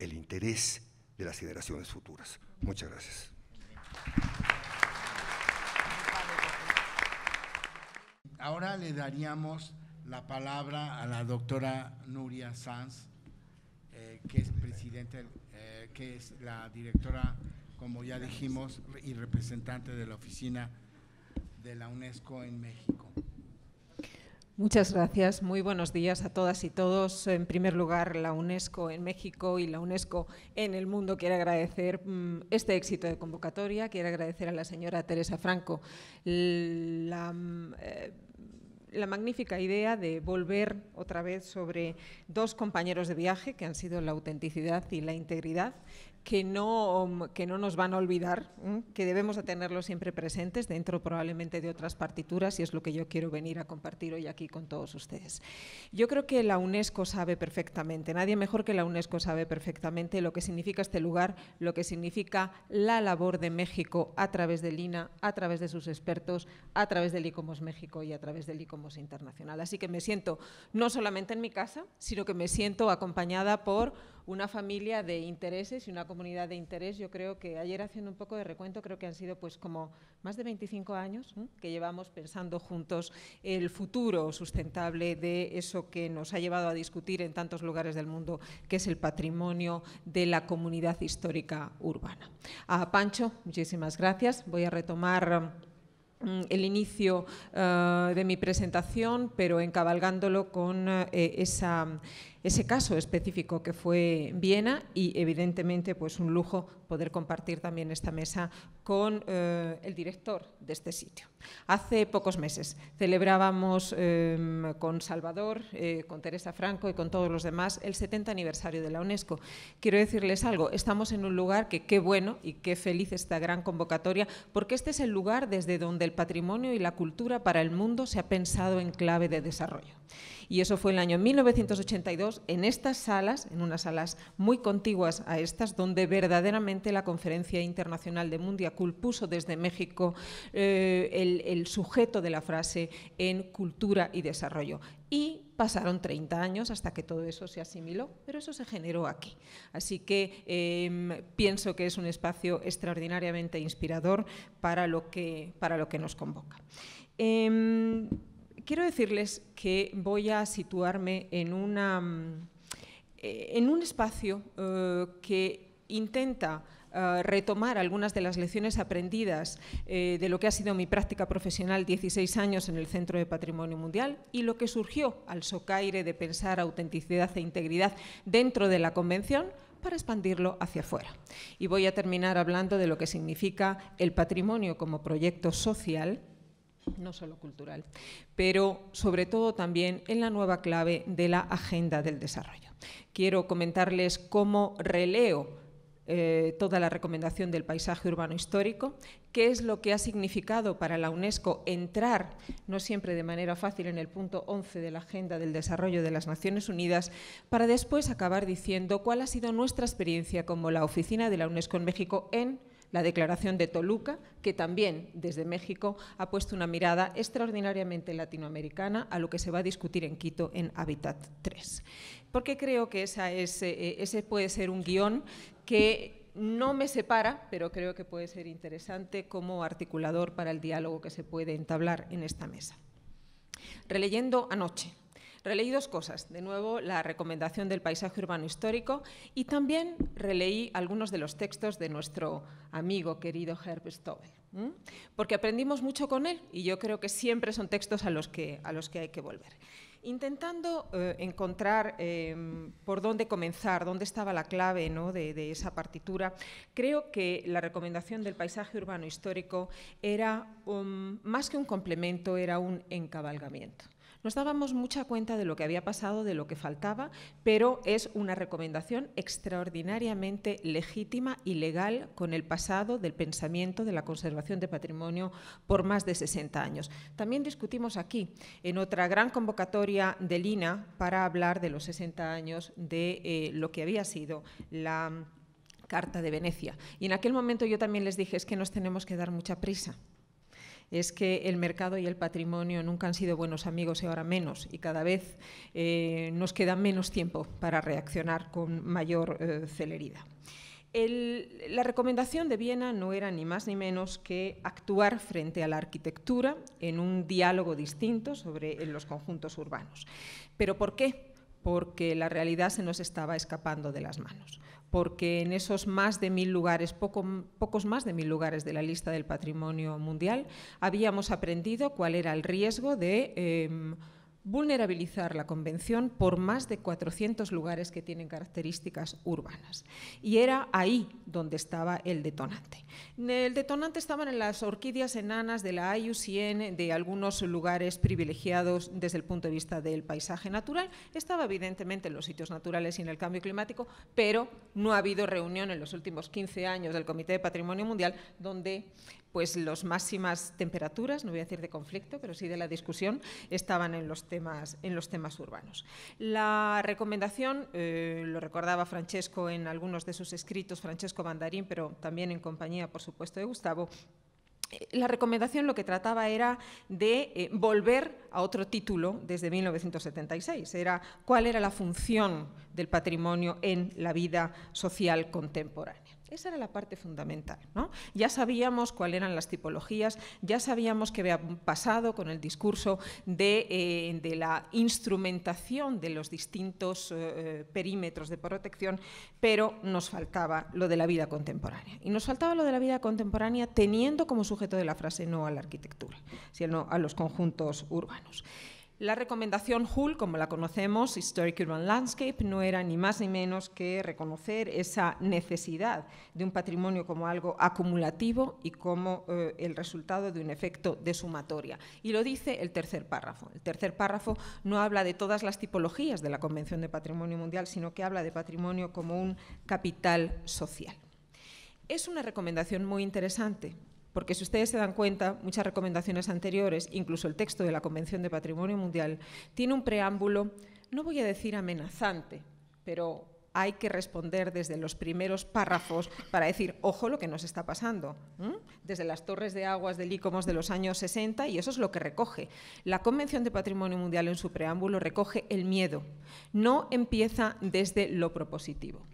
el interés de las generaciones futuras. Muchas gracias. Ahora le daríamos la palabra a la doctora Nuria Sanz, eh, que es presidenta, eh, que es la directora, como ya dijimos, y representante de la oficina de la UNESCO en México. Muchas gracias. Muy buenos días a todas y todos. En primer lugar, la UNESCO en México y la UNESCO en el mundo quiere agradecer mm, este éxito de convocatoria. Quiere agradecer a la señora Teresa Franco la, mm, eh, la magnífica idea de volver otra vez sobre dos compañeros de viaje que han sido la autenticidad y la integridad que no, mm, no nos van a olvidar, que debemos de tenerlos siempre presentes dentro probablemente de otras partituras y es lo que yo quiero venir a compartir hoy aquí con todos ustedes. Yo creo que la UNESCO sabe perfectamente, nadie mejor que la UNESCO sabe perfectamente lo que significa este lugar, lo que significa la labor de México a través del INA, a través de sus expertos, a través del ICOMOS México y a través del ICOMOS Internacional. Así que me siento no solamente en mi casa, sino que me siento acompañada por una familia de intereses y una comunidad de interés. Yo creo que ayer haciendo un poco de recuento, creo que han sido pues como más de 25 años que llevamos pensando juntos el futuro sustentable de eso que nos ha llevado a discutir en tantos lugares del mundo, que es el patrimonio de la comunidad histórica urbana. A Pancho, muchísimas gracias. Voy a retomar mm, el inicio eh, de mi presentación, pero encabalgándolo con eh, esa ese caso específico que fue Viena y evidentemente pues un lujo poder compartir también esta mesa con eh, el director de este sitio. Hace pocos meses celebrábamos em, con Salvador, eh, con Teresa Franco y con todos los demás el 70 aniversario de la UNESCO. Quiero decirles algo, estamos en un lugar que qué bueno y qué feliz esta gran convocatoria, porque este es el lugar desde donde el patrimonio y la cultura para el mundo se ha pensado en clave de desarrollo. Y eso fue en el año 1982 en estas salas, en unas salas muy contiguas a estas, donde verdaderamente la Conferencia Internacional de Mundiacul puso desde México eh, el, sujeto de la frase en cultura y desarrollo. Y pasaron 30 años hasta que todo eso se asimiló, pero eso se generó aquí. Así que em, pienso que es un espacio extraordinariamente inspirador para lo que, para lo que nos convoca. Em, quiero decirles que voy a situarme en, mm, eh, un espacio eh, que intenta eh, retomar algunas de las lecciones aprendidas de lo que ha sido mi práctica profesional 16 años en el Centro de Patrimonio Mundial y lo que surgió al socaire de pensar autenticidad e integridad dentro de la Convención, para expandirlo hacia afuera. Y voy a terminar hablando de lo que significa el patrimonio como proyecto social no solo cultural, pero sobre todo también en la nueva clave de la agenda del desarrollo. Quiero comentarles cómo releo eh, toda la recomendación del paisaje urbano histórico, qué es lo que ha significado para la UNESCO entrar, no siempre de manera fácil, en el punto 11 de la Agenda del Desarrollo de las Naciones Unidas, para después acabar diciendo cuál ha sido nuestra experiencia como la oficina de la UNESCO en México en la Declaración de Toluca, que también desde México ha puesto una mirada extraordinariamente latinoamericana a lo que se va a discutir en Quito en Habitat 3. Porque creo que eh, eh, ese puede ser un guión que no me separa, pero creo que puede ser interesante como articulador para el diálogo que se puede entablar en esta mesa. Releyendo anoche Releí dos cosas. De nuevo, la recomendación del paisaje urbano histórico y también releí algunos de los textos de nuestro amigo querido Herb Stowe, porque aprendimos mucho con él y yo creo que siempre son textos a los que, a los que hay que volver. Intentando eh, encontrar em, por dónde comenzar, dónde estaba la clave ¿no? de, esa partitura, creo que la recomendación del paisaje urbano histórico era más que un complemento, era un encabalgamiento. Nos dábamos mucha cuenta de lo que había pasado, de lo que faltaba, pero es una recomendación extraordinariamente legítima y legal con el pasado del pensamiento de la conservación de patrimonio por más de 60 años. También discutimos aquí, en otra gran convocatoria de INA, para hablar de los 60 años de eh, lo que había sido la Carta de Venecia. Y en aquel momento yo también les dije, es que nos tenemos que dar mucha prisa es que el mercado y el patrimonio nunca han sido buenos amigos y ahora menos, y cada vez eh, nos queda menos tiempo para reaccionar con mayor eh, celeridad. la recomendación de Viena no era ni más ni menos que actuar frente a la arquitectura en un diálogo distinto sobre eh, los conjuntos urbanos. ¿Pero por qué? Porque la realidad se nos estaba escapando de las manos porque en esos más de mil lugares, pocos más de mil lugares de la lista del patrimonio mundial, habíamos aprendido cuál era el riesgo de... Em, vulnerabilizar la Convención por más de 400 lugares que tienen características urbanas. Y era ahí donde estaba el detonante. El detonante estaban en las orquídeas enanas de la IUCN, de algunos lugares privilegiados desde el punto de vista del paisaje natural. Estaba evidentemente en los sitios naturales y en el cambio climático, pero no ha habido reunión en los últimos 15 años del Comité de Patrimonio Mundial donde pues las máximas temperaturas, no voy a decir de conflicto, pero sí de la discusión, estaban en los temas, en los temas urbanos. La recomendación, eh, lo recordaba Francesco en algunos de sus escritos, Francesco Bandarín, pero también en compañía, por supuesto, de Gustavo, eh, la recomendación lo que trataba era de eh, volver a otro título desde 1976, era cuál era la función del patrimonio en la vida social contemporánea. Esa era la parte fundamental. ¿no? Ya sabíamos cuáles eran las tipologías, ya sabíamos qué había pasado con el discurso de, eh, la instrumentación de los distintos eh, eh, perímetros de protección, pero nos faltaba lo de la vida contemporánea. Y nos faltaba lo de la vida contemporánea teniendo como sujeto de la frase no a la arquitectura, sino a los conjuntos urbanos. La recomendación Hull, como la conocemos, Historic Urban Landscape, no era ni más ni menos que reconocer esa necesidad de un patrimonio como algo acumulativo y como eh, el resultado de un efecto de sumatoria. Y lo dice el tercer párrafo. El tercer párrafo no habla de todas las tipologías de la Convención de Patrimonio Mundial, sino que habla de patrimonio como un capital social. Es una recomendación muy interesante porque si ustedes se dan cuenta, muchas recomendaciones anteriores, incluso el texto de la Convención de Patrimonio Mundial, tiene un preámbulo, no voy a decir amenazante, pero hay que responder desde los primeros párrafos para decir, ojo lo que nos está pasando, desde las torres de aguas del ICOMOS de los años 60, y eso es lo que recoge. La Convención de Patrimonio Mundial en su preámbulo recoge el miedo, no empieza desde lo propositivo.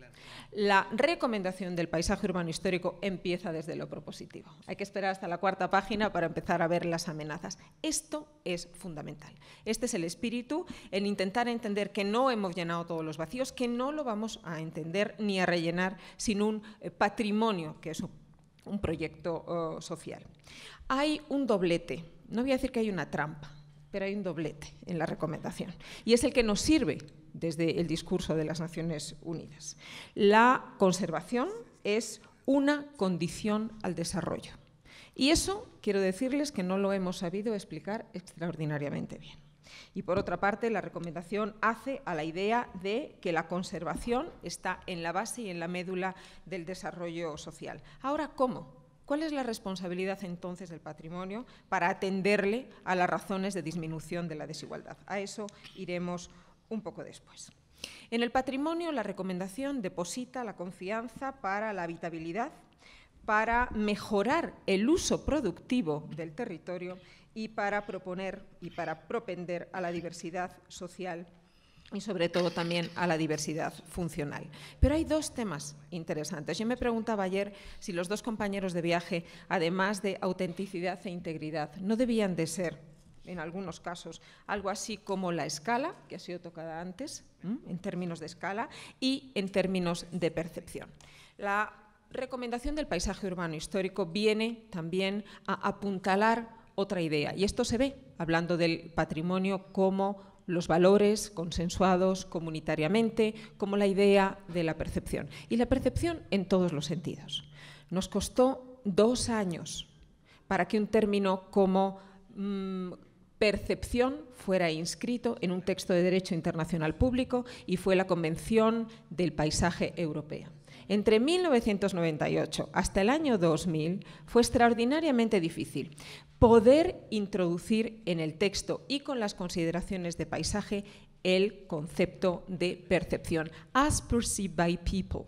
La recomendación del paisaje urbano histórico empieza desde lo propositivo. Hay que esperar hasta la cuarta página para empezar a ver las amenazas. Esto es fundamental. Este es el espíritu, en intentar entender que no hemos llenado todos los vacíos, que no lo vamos a entender ni a rellenar sin un eh, patrimonio que es un, proyecto oh, social. Hay un doblete, no voy a decir que hay una trampa, pero hay un doblete en la recomendación. Y es el que nos sirve desde el discurso de las Naciones Unidas. La conservación es una condición al desarrollo. Y eso quiero decirles que no lo hemos sabido explicar extraordinariamente bien. Y por otra parte, la recomendación hace a la idea de que la conservación está en la base y en la médula del desarrollo social. Ahora, ¿cómo? ¿Cuál es la responsabilidad entonces del patrimonio para atenderle a las razones de disminución de la desigualdad? A eso iremos un poco después. En el patrimonio, la recomendación deposita la confianza para la habitabilidad, para mejorar el uso productivo del territorio y para proponer y para propender a la diversidad social y sobre todo también a la diversidad funcional. Pero hay dos temas interesantes. Yo me preguntaba ayer si los dos compañeros de viaje, además de autenticidad e integridad, no debían de ser en algunos casos, algo así como la escala, que ha sido tocada antes, en términos de escala, y en términos de percepción. La recomendación del paisaje urbano histórico viene también a apuntalar otra idea, y esto se ve hablando del patrimonio como los valores consensuados comunitariamente, como la idea de la percepción, y la percepción en todos los sentidos. Nos costó dos años para que un término como mm, percepción fuera inscrito en un texto de derecho internacional público y fue la Convención del Paisaje Europea. Entre 1998 hasta el año 2000 fue extraordinariamente difícil poder introducir en el texto y con las consideraciones de paisaje el concepto de percepción, as perceived by people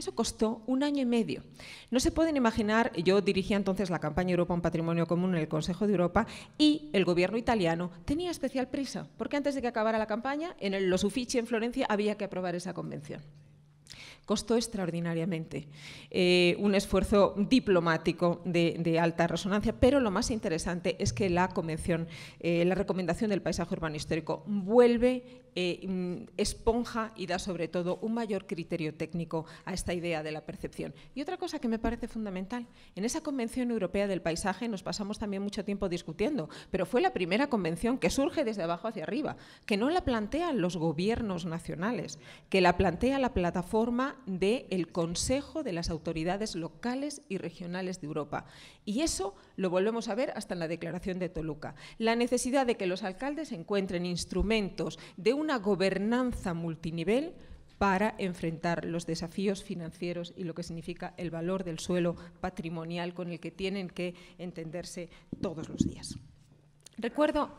eso costó un año y medio. No se pueden imaginar, yo dirigía entonces la campaña Europa un Patrimonio Común en el Consejo de Europa y el gobierno italiano tenía especial prisa, porque antes de que acabara la campaña, en Los Uffici en Florencia había que aprobar esa convención costó extraordinariamente. Eh, un esfuerzo diplomático de, alta resonancia, pero lo más interesante es que la convención, eh, la recomendación del paisaje urbano histórico vuelve eh, mm, esponja y da sobre todo un mayor criterio técnico a esta idea de la percepción. Y otra cosa que me parece fundamental, en esa Convención Europea del Paisaje nos pasamos también mucho tiempo discutiendo, pero fue la primera convención que surge desde abajo hacia arriba, que no la plantean los gobiernos nacionales, que la plantea la plataforma del el Consejo de las Autoridades Locales y Regionales de Europa. Y eso lo volvemos a ver hasta en la Declaración de Toluca. La necesidad de que los alcaldes encuentren instrumentos de una gobernanza multinivel para enfrentar los desafíos financieros y lo que significa el valor del suelo patrimonial con el que tienen que entenderse todos los días. Recuerdo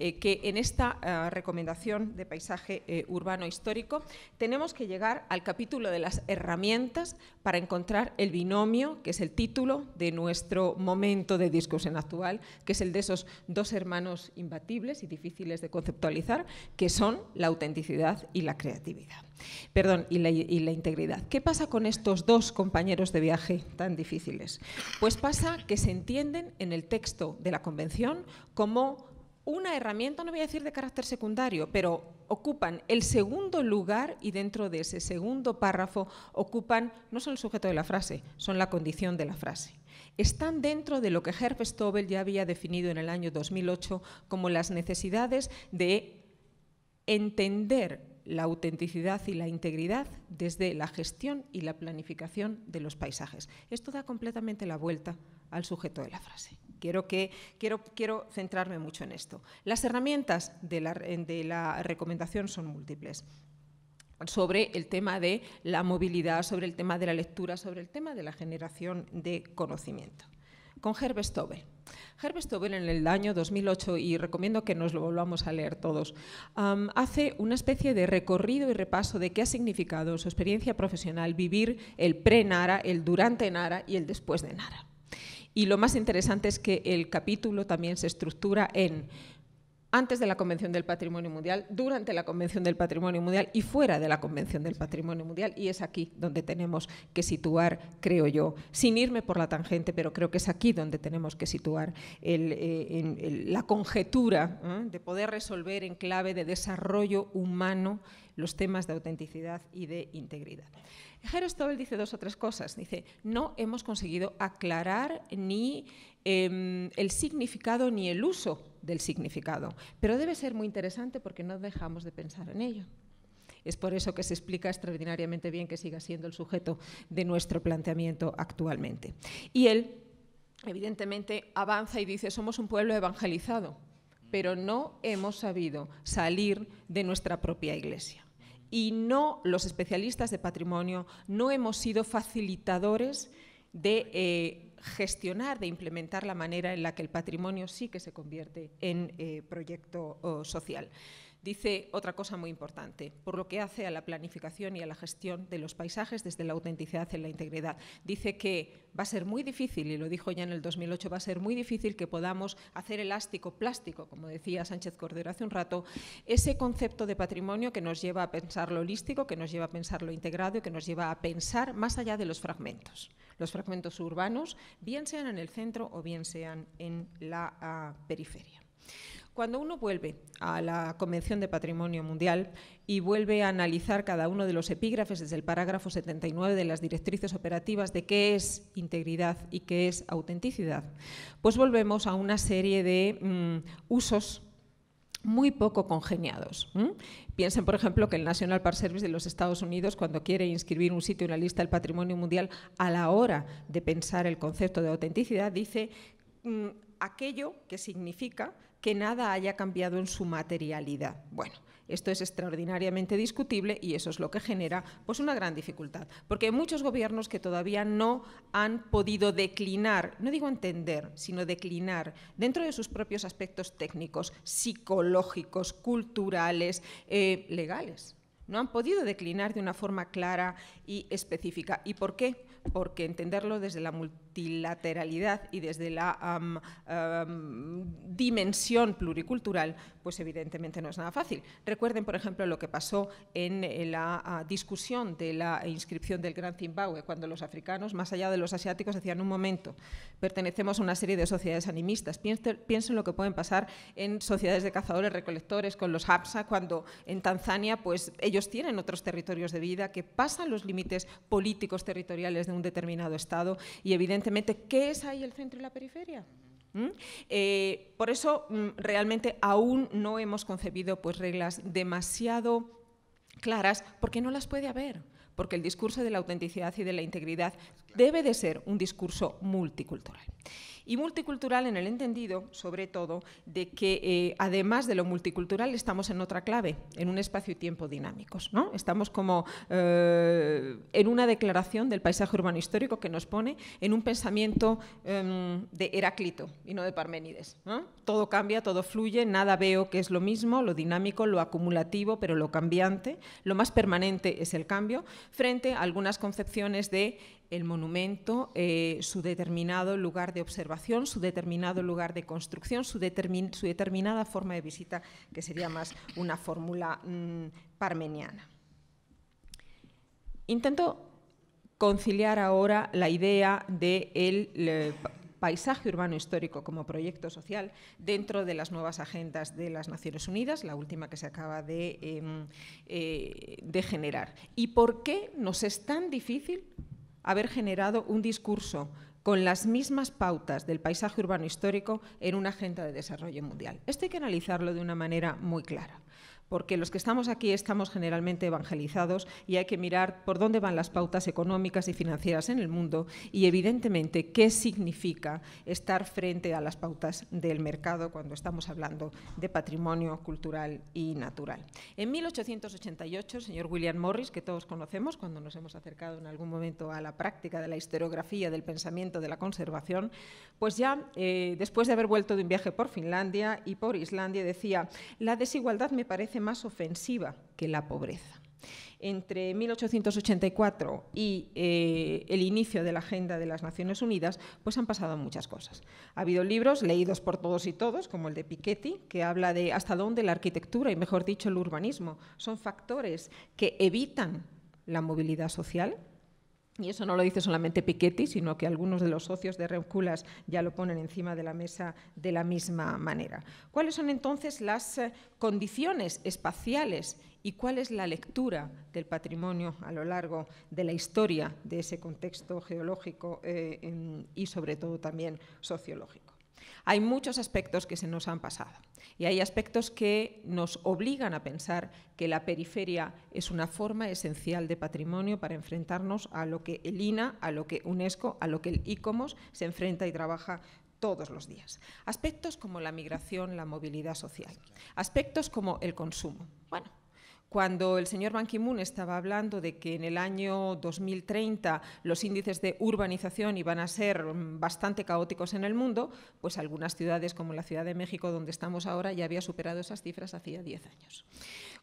eh, que en esta eh, recomendación de paisaje eh, urbano histórico tenemos que llegar al capítulo de las herramientas para encontrar el binomio, que es el título de nuestro momento de discusión actual, que es el de esos dos hermanos imbatibles y difíciles de conceptualizar, que son la autenticidad y la creatividad. Perdón, y la integridad. ¿Qué pasa con estos dos compañeros de viaje tan difíciles? Pues pasa que se entienden en el texto de la Convención como una herramienta, no voy a decir de carácter secundario, pero ocupan el segundo lugar y dentro de ese segundo párrafo ocupan, no son el sujeto de la frase, son la condición de la frase. Están dentro de lo que Herb Stobel ya había definido en el año 2008 como las necesidades de entender la autenticidad y la integridad desde la gestión y la planificación de los paisajes. Esto da completamente la vuelta al sujeto de la frase. Quiero, centrarme mucho en esto. Las herramientas de la, recomendación son múltiples sobre el tema de la movilidad, sobre el tema de la lectura, sobre el tema de la generación de conocimiento. Con Herbert Stobel. Herbert Stobel en el año 2008, y recomiendo que nos lo volvamos a leer todos, hace una especie de recorrido y repaso de qué ha significado su experiencia profesional vivir el pre-Nara, el durante Nara y el después de Nara. Y lo más interesante es que el capítulo también se estructura en antes de la Convención del Patrimonio Mundial, durante la Convención del Patrimonio Mundial y fuera de la Convención del Patrimonio Mundial. Y es aquí donde tenemos que situar, creo yo, sin irme por la tangente, pero creo que es aquí donde tenemos que situar eh, la conjetura ¿eh? de poder resolver en clave de desarrollo humano los temas de autenticidad y de integridad. Aristotle dice dos o tres cosas. Dice, no hemos conseguido aclarar ni em, el significado ni el uso del significado, pero debe ser muy interesante porque no dejamos de pensar en ello. Es por eso que se explica extraordinariamente bien que siga siendo el sujeto de nuestro planteamiento actualmente. Y él, evidentemente, avanza y dice, somos un pueblo evangelizado, pero no hemos sabido salir de nuestra propia iglesia y no los especialistas de patrimonio no hemos sido facilitadores de eh, gestionar, de implementar la manera en la que el patrimonio sí que se convierte en eh, proyecto social. Dice otra cosa muy importante, por lo que hace a la planificación y a la gestión de los paisajes desde la autenticidad en la integridad. Dice que va a ser muy difícil, y lo dijo ya en el 2008, va a ser muy difícil que podamos hacer elástico, plástico, como decía Sánchez Cordero hace un rato, ese concepto de patrimonio que nos lleva a pensar lo holístico, que nos lleva a pensar lo integrado y que nos lleva a pensar más allá de los fragmentos. Los fragmentos urbanos, bien sean en el centro o bien sean en la ah, periferia. Cuando uno vuelve a la Convención de Patrimonio Mundial y vuelve a analizar cada uno de los epígrafes desde el parágrafo 79 de las directrices operativas de qué es integridad y qué es autenticidad, pues volvemos a una serie de mm, usos muy poco congeniados. Piensen, por ejemplo, que el National Park Service de los Estados Unidos, cuando quiere inscribir un sitio en la lista del patrimonio mundial, a la hora de pensar el concepto de autenticidad, dice mm, aquello que significa que nada haya cambiado en su materialidad. Bueno, esto es extraordinariamente discutible y eso es lo que genera pues, una gran dificultad, porque hay muchos gobiernos que todavía no han podido declinar, no digo entender, sino declinar dentro de sus propios aspectos técnicos, psicológicos, culturales, eh, legales. No han podido declinar de una forma clara y específica. ¿Y por qué? Porque entenderlo desde la y desde la dimensión pluricultural, pues evidentemente no es nada fácil. Recuerden, por ejemplo, lo que pasó en, la ah, discusión de la inscripción del Gran Zimbabue, cuando los africanos, más allá de los asiáticos, decían un momento, pertenecemos a una serie de sociedades animistas, piensen, lo que pueden pasar en sociedades de cazadores, recolectores, con los Hapsa, cuando en Tanzania, pues ellos tienen otros territorios de vida que pasan los límites políticos territoriales de un determinado Estado y evidentemente qué es ahí el centro y la periferia. ¿Mm? Eh, por eso mm, realmente aún no hemos concebido pues, reglas demasiado claras porque no las puede haber porque el discurso de la autenticidad y de la integridad debe de ser un discurso multicultural. Y multicultural en el entendido, sobre todo, de que eh, además de lo multicultural estamos en otra clave, en un espacio y tiempo dinámicos. ¿no? Estamos como eh, en una declaración del paisaje urbano histórico que nos pone en un pensamiento em, de Heráclito y no de Parménides. Todo cambia, todo fluye, nada veo que es lo mismo, lo dinámico, lo acumulativo, pero lo cambiante, lo más permanente es el cambio, frente a algunas concepciones de el monumento, eh, su determinado lugar de observación, su determinado lugar de construcción, su, determinada forma de visita, que sería más una fórmula mm, parmeniana. Intento conciliar ahora la idea del eh, paisaje urbano histórico como proyecto social dentro de las nuevas agendas de las Naciones Unidas, la última que se acaba de, em, eh, de generar. ¿Y por qué nos es tan difícil haber generado un discurso con las mismas pautas del paisaje urbano histórico en una agenda de desarrollo mundial. Esto hay que analizarlo de una manera muy clara porque los que estamos aquí estamos generalmente evangelizados y hay que mirar por dónde van las pautas económicas y financieras en el mundo y evidentemente qué significa estar frente a las pautas del mercado cuando estamos hablando de patrimonio cultural y natural. En 1888, el señor William Morris, que todos conocemos cuando nos hemos acercado en algún momento a la práctica de la historiografía del pensamiento de la conservación, pues ya eh, después de haber vuelto de un viaje por Finlandia y por Islandia decía, la desigualdad me parece más ofensiva que la pobreza. Entre 1884 y eh, el inicio de la Agenda de las Naciones Unidas, pues han pasado muchas cosas. Ha habido libros leídos por todos y todos, como el de Piketty, que habla de hasta dónde la arquitectura y, mejor dicho, el urbanismo son factores que evitan la movilidad social y eso no lo dice solamente Piketty, sino que algunos de los socios de Reunculas ya lo ponen encima de la mesa de la misma manera. ¿Cuáles son entonces las eh, condiciones espaciales y cuál es la lectura del patrimonio a lo largo de la historia de ese contexto geológico eh, y sobre todo también sociológico? Hay muchos aspectos que se nos han pasado y hay aspectos que nos obligan a pensar que la periferia es una forma esencial de patrimonio para enfrentarnos a lo que el INA, a lo que UNESCO, a lo que el ICOMOS se enfrenta y trabaja todos los días. Aspectos como la migración, la movilidad social, aspectos como el consumo. Bueno, cuando el señor Ban Ki-moon estaba hablando de que en el año 2030 los índices de urbanización iban a ser bastante caóticos en el mundo, pues algunas ciudades como la Ciudad de México, donde estamos ahora, ya había superado esas cifras hacía 10 años.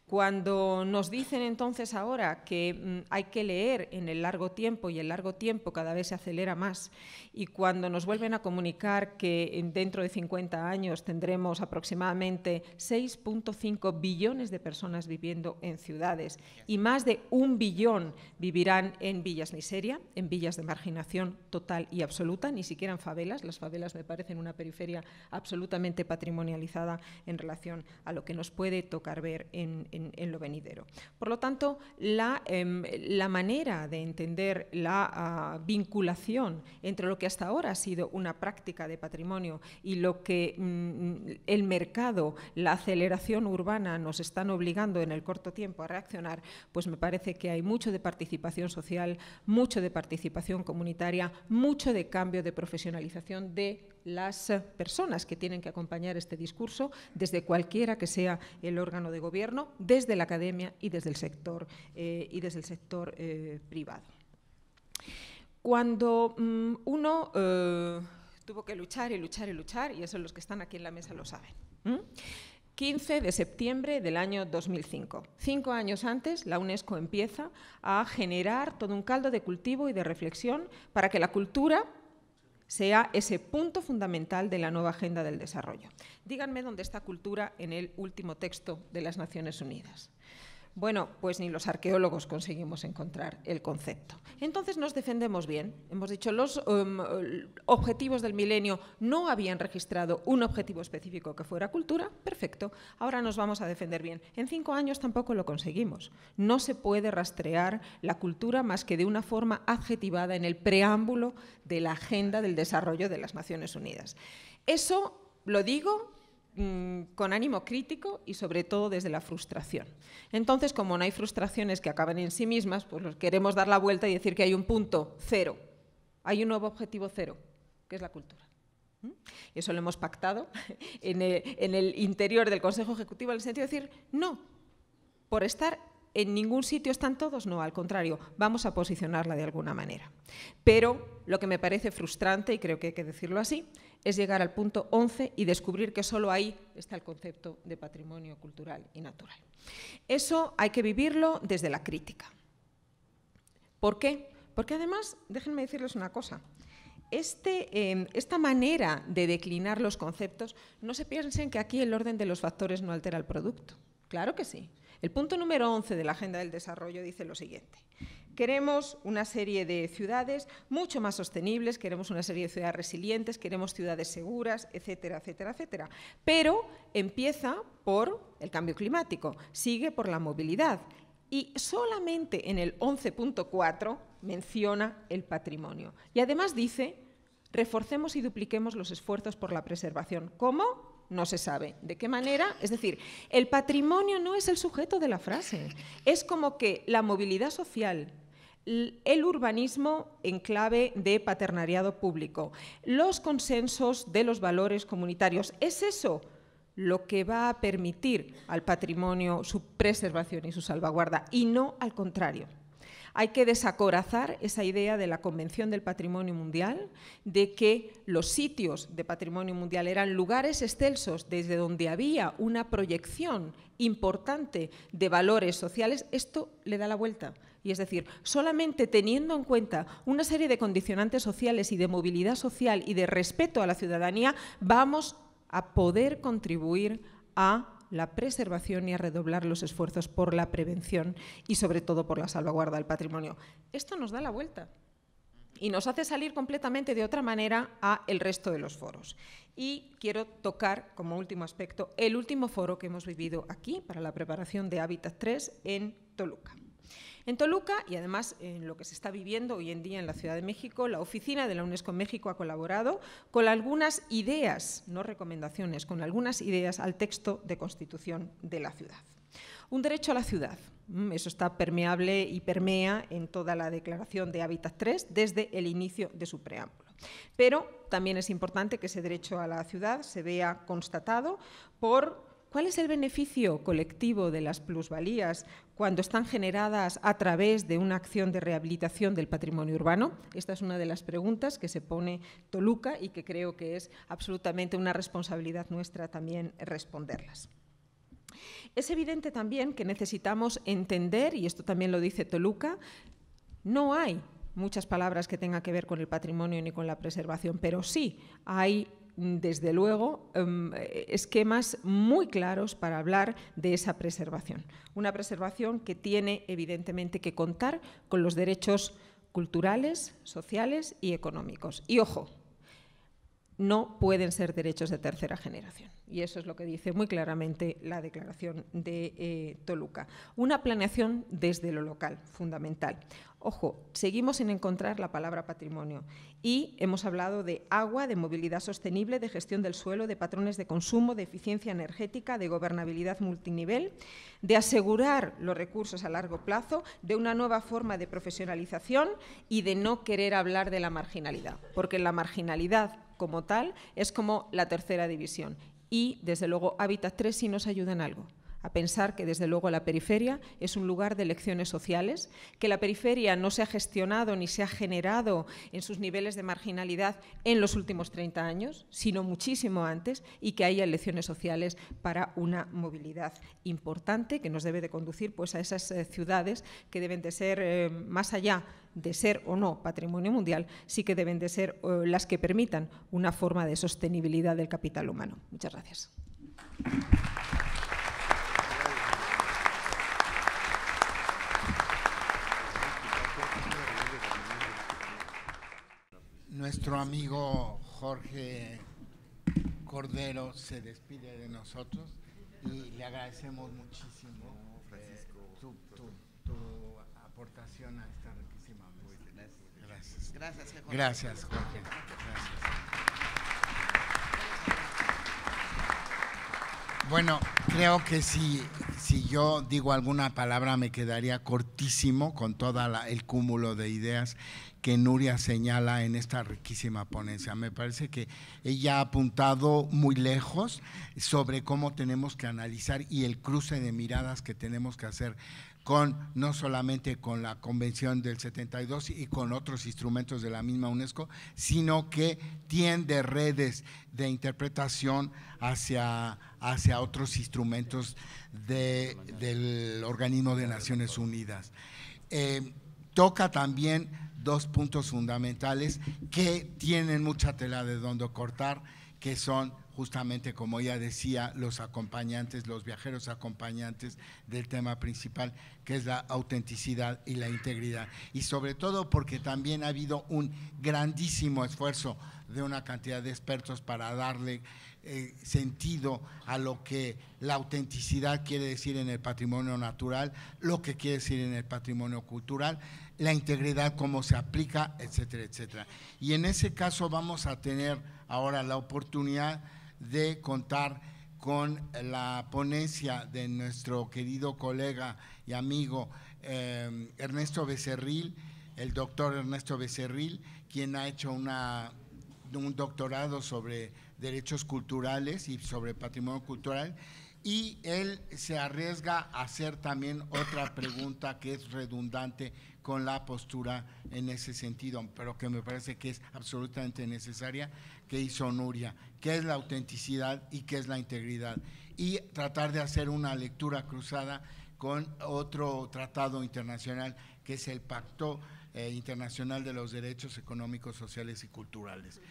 Cuando nos dicen entonces ahora que mm, hay que leer en el largo tiempo y el largo tiempo cada vez se acelera más, y cuando nos vuelven a comunicar que dentro de 50 años tendremos aproximadamente 6.5 billones de personas viviendo en ciudades y más de un billón vivirán en villas miseria, en villas de marginación total y absoluta, ni siquiera en favelas. Las favelas me parecen una periferia absolutamente patrimonializada en relación a lo que nos puede tocar ver en en, lo venidero. Por lo tanto, la, em, manera de entender la ah, vinculación entre lo que hasta ahora ha sido una práctica de patrimonio y lo que mm, mm, el mercado, la aceleración urbana nos están obligando en el corto tiempo a reaccionar, pues me parece que hay mucho de participación social, mucho de participación comunitaria, mucho de cambio, de profesionalización de las personas que tienen que acompañar este discurso, desde cualquiera que sea el órgano de gobierno, desde la academia y desde el sector, eh, y desde el sector eh, privado. Cuando mm, uno eh, tuvo que luchar y luchar y luchar, y eso los que están aquí en la mesa lo saben. 15 de septiembre del año 2005. Cinco años antes, la UNESCO empieza a generar todo un caldo de cultivo y de reflexión para que la cultura sea ese punto fundamental de la nueva Agenda del Desarrollo. Díganme dónde está cultura en el último texto de las Naciones Unidas. Bueno, pues ni los arqueólogos conseguimos encontrar el concepto. Entonces nos defendemos bien. Hemos dicho, los um, objetivos del milenio no habían registrado un objetivo específico que fuera cultura. Perfecto. Ahora nos vamos a defender bien. En cinco años tampoco lo conseguimos. No se puede rastrear la cultura más que de una forma adjetivada en el preámbulo de la Agenda del Desarrollo de las Naciones Unidas. Eso lo digo Mm, con ánimo crítico y sobre todo desde la frustración. Entonces, como no hay frustraciones que acaben en sí mismas, pues queremos dar la vuelta y decir que hay un punto cero, hay un nuevo objetivo cero, que es la cultura. ¿Mm? eso lo hemos pactado en el, en el interior del Consejo Ejecutivo en el sentido de decir, no, por estar en ningún sitio están todos, no, al contrario, vamos a posicionarla de alguna manera. Pero lo que me parece frustrante, y creo que hay que decirlo así, es llegar al punto 11 y descubrir que solo ahí está el concepto de patrimonio cultural y natural. Eso hay que vivirlo desde la crítica. ¿Por qué? Porque además, déjenme decirles una cosa, este, em, esta manera de declinar los conceptos, no se piensen que aquí el orden de los factores no altera el producto. Claro que sí. El punto número 11 de la Agenda del Desarrollo dice lo siguiente. Queremos una serie de ciudades mucho más sostenibles, queremos una serie de ciudades resilientes, queremos ciudades seguras, etcétera, etcétera, etcétera. Pero empieza por el cambio climático, sigue por la movilidad y solamente en el 11.4 menciona el patrimonio. Y además dice, reforcemos y dupliquemos los esfuerzos por la preservación. ¿Cómo? no se sabe. ¿De qué manera? Es decir, el patrimonio no es el sujeto de la frase. Es como que la movilidad social, el urbanismo en clave de paternariado público, los consensos de los valores comunitarios. ¿Es eso? lo que va a permitir al patrimonio su preservación y su salvaguarda, y no al contrario. Hay que desacorazar esa idea de la Convención del Patrimonio Mundial, de que los sitios de patrimonio mundial eran lugares excelsos desde donde había una proyección importante de valores sociales. Esto le da la vuelta. Y es decir, solamente teniendo en cuenta una serie de condicionantes sociales y de movilidad social y de respeto a la ciudadanía, vamos a poder contribuir a la preservación y a redoblar los esfuerzos por la prevención y sobre todo por la salvaguarda del patrimonio. Esto nos da la vuelta y nos hace salir completamente de otra manera a el resto de los foros. Y quiero tocar como último aspecto el último foro que hemos vivido aquí para la preparación de Hábitat 3 en Toluca. En Toluca, y además en lo que se está viviendo hoy en día en la Ciudad de México, la oficina de la UNESCO en México ha colaborado con algunas ideas, no recomendaciones, con algunas ideas al texto de constitución de la ciudad. Un derecho a la ciudad. Mm, eso está permeable y permea en toda la Declaración de Hábitat 3 desde el inicio de su preámbulo. Pero también es importante que ese derecho a la ciudad se vea constatado por ¿Cuál es el beneficio colectivo de las plusvalías cuando están generadas a través de una acción de rehabilitación del patrimonio urbano? Esta es una de las preguntas que se pone Toluca y que creo que es absolutamente una responsabilidad nuestra también responderlas. Es evidente también que necesitamos entender, y esto también lo dice Toluca, no hay muchas palabras que tengan que ver con el patrimonio ni con la preservación, pero sí hay Mm, desde luego, em, esquemas muy claros para hablar de esa preservación. Una preservación que tiene, evidentemente, que contar con los derechos culturales, sociales y económicos. Y ojo, no pueden ser derechos de tercera generación. Y eso es lo que dice muy claramente la declaración de eh, Toluca. Una planeación desde lo local, fundamental. Ojo, seguimos sin encontrar la palabra patrimonio y hemos hablado de agua, de movilidad sostenible, de gestión del suelo, de patrones de consumo, de eficiencia energética, de gobernabilidad multinivel, de asegurar los recursos a largo plazo, de una nueva forma de profesionalización y de no querer hablar de la marginalidad, porque la marginalidad como tal es como la tercera división. Y, desde luego, Hábitat 3 sí nos ayuda en algo a pensar que desde luego la periferia es un lugar de elecciones sociales, que la periferia no se ha gestionado ni se ha generado en sus niveles de marginalidad en los últimos 30 años, sino muchísimo antes, y que haya elecciones sociales para una movilidad importante que nos debe de conducir pues, a esas eh, ciudades que deben de ser eh, más allá de ser o no patrimonio mundial, sí que deben de ser eh, las que permitan una forma de sostenibilidad del capital humano. Muchas gracias. Nuestro amigo Jorge Cordero se despide de nosotros y le agradecemos muchísimo eh, tu, aportación a esta riquísima mesa. Gracias. Gracias, Jorge. Bueno, creo que si, si yo digo alguna palabra me quedaría cortísimo con todo el cúmulo de ideas que Nuria señala en esta riquísima ponencia. Me parece que ella ha apuntado muy lejos sobre cómo tenemos que analizar y el cruce de miradas que tenemos que hacer no solamente con la Convención del 72 y con otros instrumentos de la misma UNESCO, sino que tiende redes de interpretación hacia, hacia otros instrumentos del organismo de Naciones Unidas. Eh, toca también dos puntos fundamentales que tienen mucha tela de donde cortar, que son justamente como ya decía, los acompañantes, los viajeros acompañantes del tema principal, que es la autenticidad y la integridad. Y sobre todo porque también ha habido un grandísimo esfuerzo de una cantidad de expertos para darle eh, sentido a lo que la autenticidad quiere decir en el patrimonio natural, lo que quiere decir en el patrimonio cultural, la integridad, cómo se aplica, etcétera, etcétera. Y en ese caso vamos a tener ahora la oportunidad de contar con la ponencia de nuestro querido colega y amigo eh, Ernesto Becerril, el doctor Ernesto Becerril, quien ha hecho una, un doctorado sobre derechos culturales y sobre patrimonio cultural. Y él se arriesga a hacer también otra pregunta que es redundante con la postura en ese sentido, pero que me parece que es absolutamente necesaria, que hizo Nuria, que es la autenticidad y que es la integridad. Y tratar de hacer una lectura cruzada con otro tratado internacional, que es el Pacto eh, Internacional de los Derechos Económicos, Sociales y Culturales.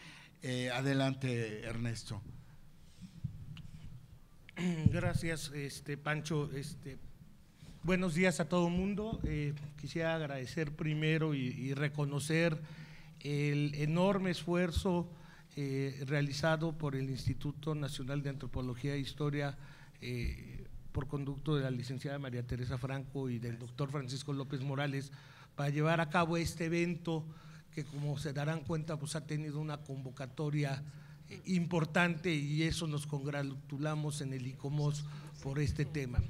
Eh, adelante, Ernesto. Gracias, este Pancho. Este, Buenos días a todo el mundo. Eh, quisiera agradecer primero y, reconocer el enorme esfuerzo eh, realizado por el Instituto Nacional de Antropología e Historia eh, por conducto de la licenciada María Teresa Franco y del doctor Francisco López Morales para llevar a cabo este evento que como se darán cuenta pues ha tenido una convocatoria importante y eso nos congratulamos en el ICOMOS por este tema.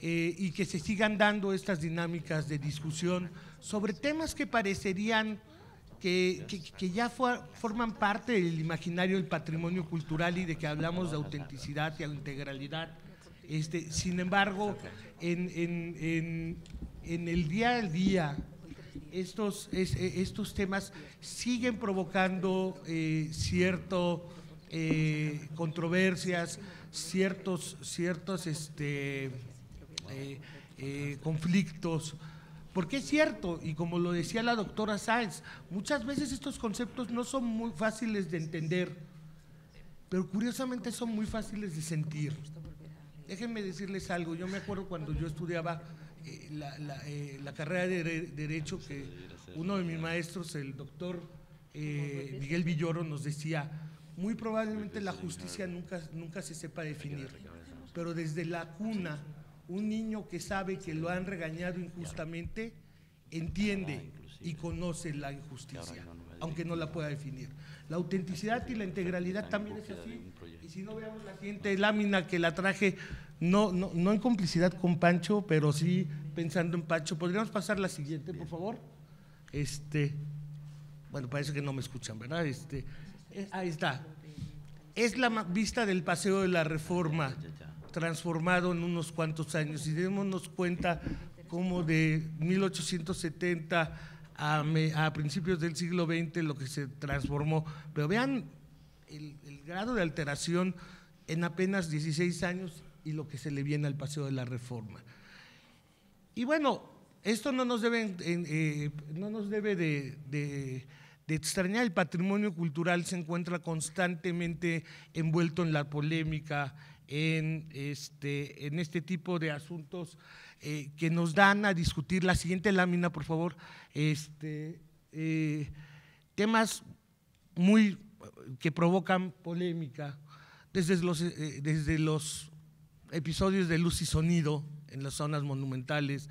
Eh, y que se sigan dando estas dinámicas de discusión sobre temas que parecerían que, ya forman parte del imaginario del patrimonio cultural y de que hablamos de autenticidad y integralidad. Este, sin embargo, en, el día a día, estos, eh, estos temas siguen provocando ciertas eh, cierto controversias, ciertos, ciertos este, eh, eh, conflictos. Porque es cierto, y como lo decía la doctora Sáenz, muchas veces estos conceptos no son muy fáciles de entender, pero curiosamente son muy fáciles de sentir. Déjenme decirles algo, yo me acuerdo cuando yo estudiaba eh, la, carrera de Derecho, que uno de mis maestros, el doctor Miguel Villoro, nos decía, muy probablemente la justicia nunca, nunca se sepa definir, pero desde la cuna un niño que sabe que lo han regañado injustamente entiende ah, y conoce la injusticia, aunque no la pueda definir. La autenticidad y la integralidad también es así. Y si no veamos la siguiente lámina que la traje, no, no, en complicidad con Pancho, pero sí pensando en Pancho. ¿Podríamos pasar la siguiente, por favor? Este, bueno, parece que no me escuchan, ¿verdad? Este, eh, ahí está. Es la vista del paseo de la reforma transformado en unos cuantos años. Y démonos cuenta cómo de 1870 a, principios del siglo XX lo que se transformó. Pero vean el, grado de alteración en apenas 16 años y lo que se le viene al Paseo de la Reforma. Y bueno, esto no nos debe, eh, no nos debe de, de, extrañar, el patrimonio cultural se encuentra constantemente envuelto en la polémica, en este, en este tipo de asuntos eh, que nos dan a discutir. La siguiente lámina, por favor. Este, eh, temas muy que provocan polémica desde los, eh, desde los episodios de luz y sonido en las zonas monumentales,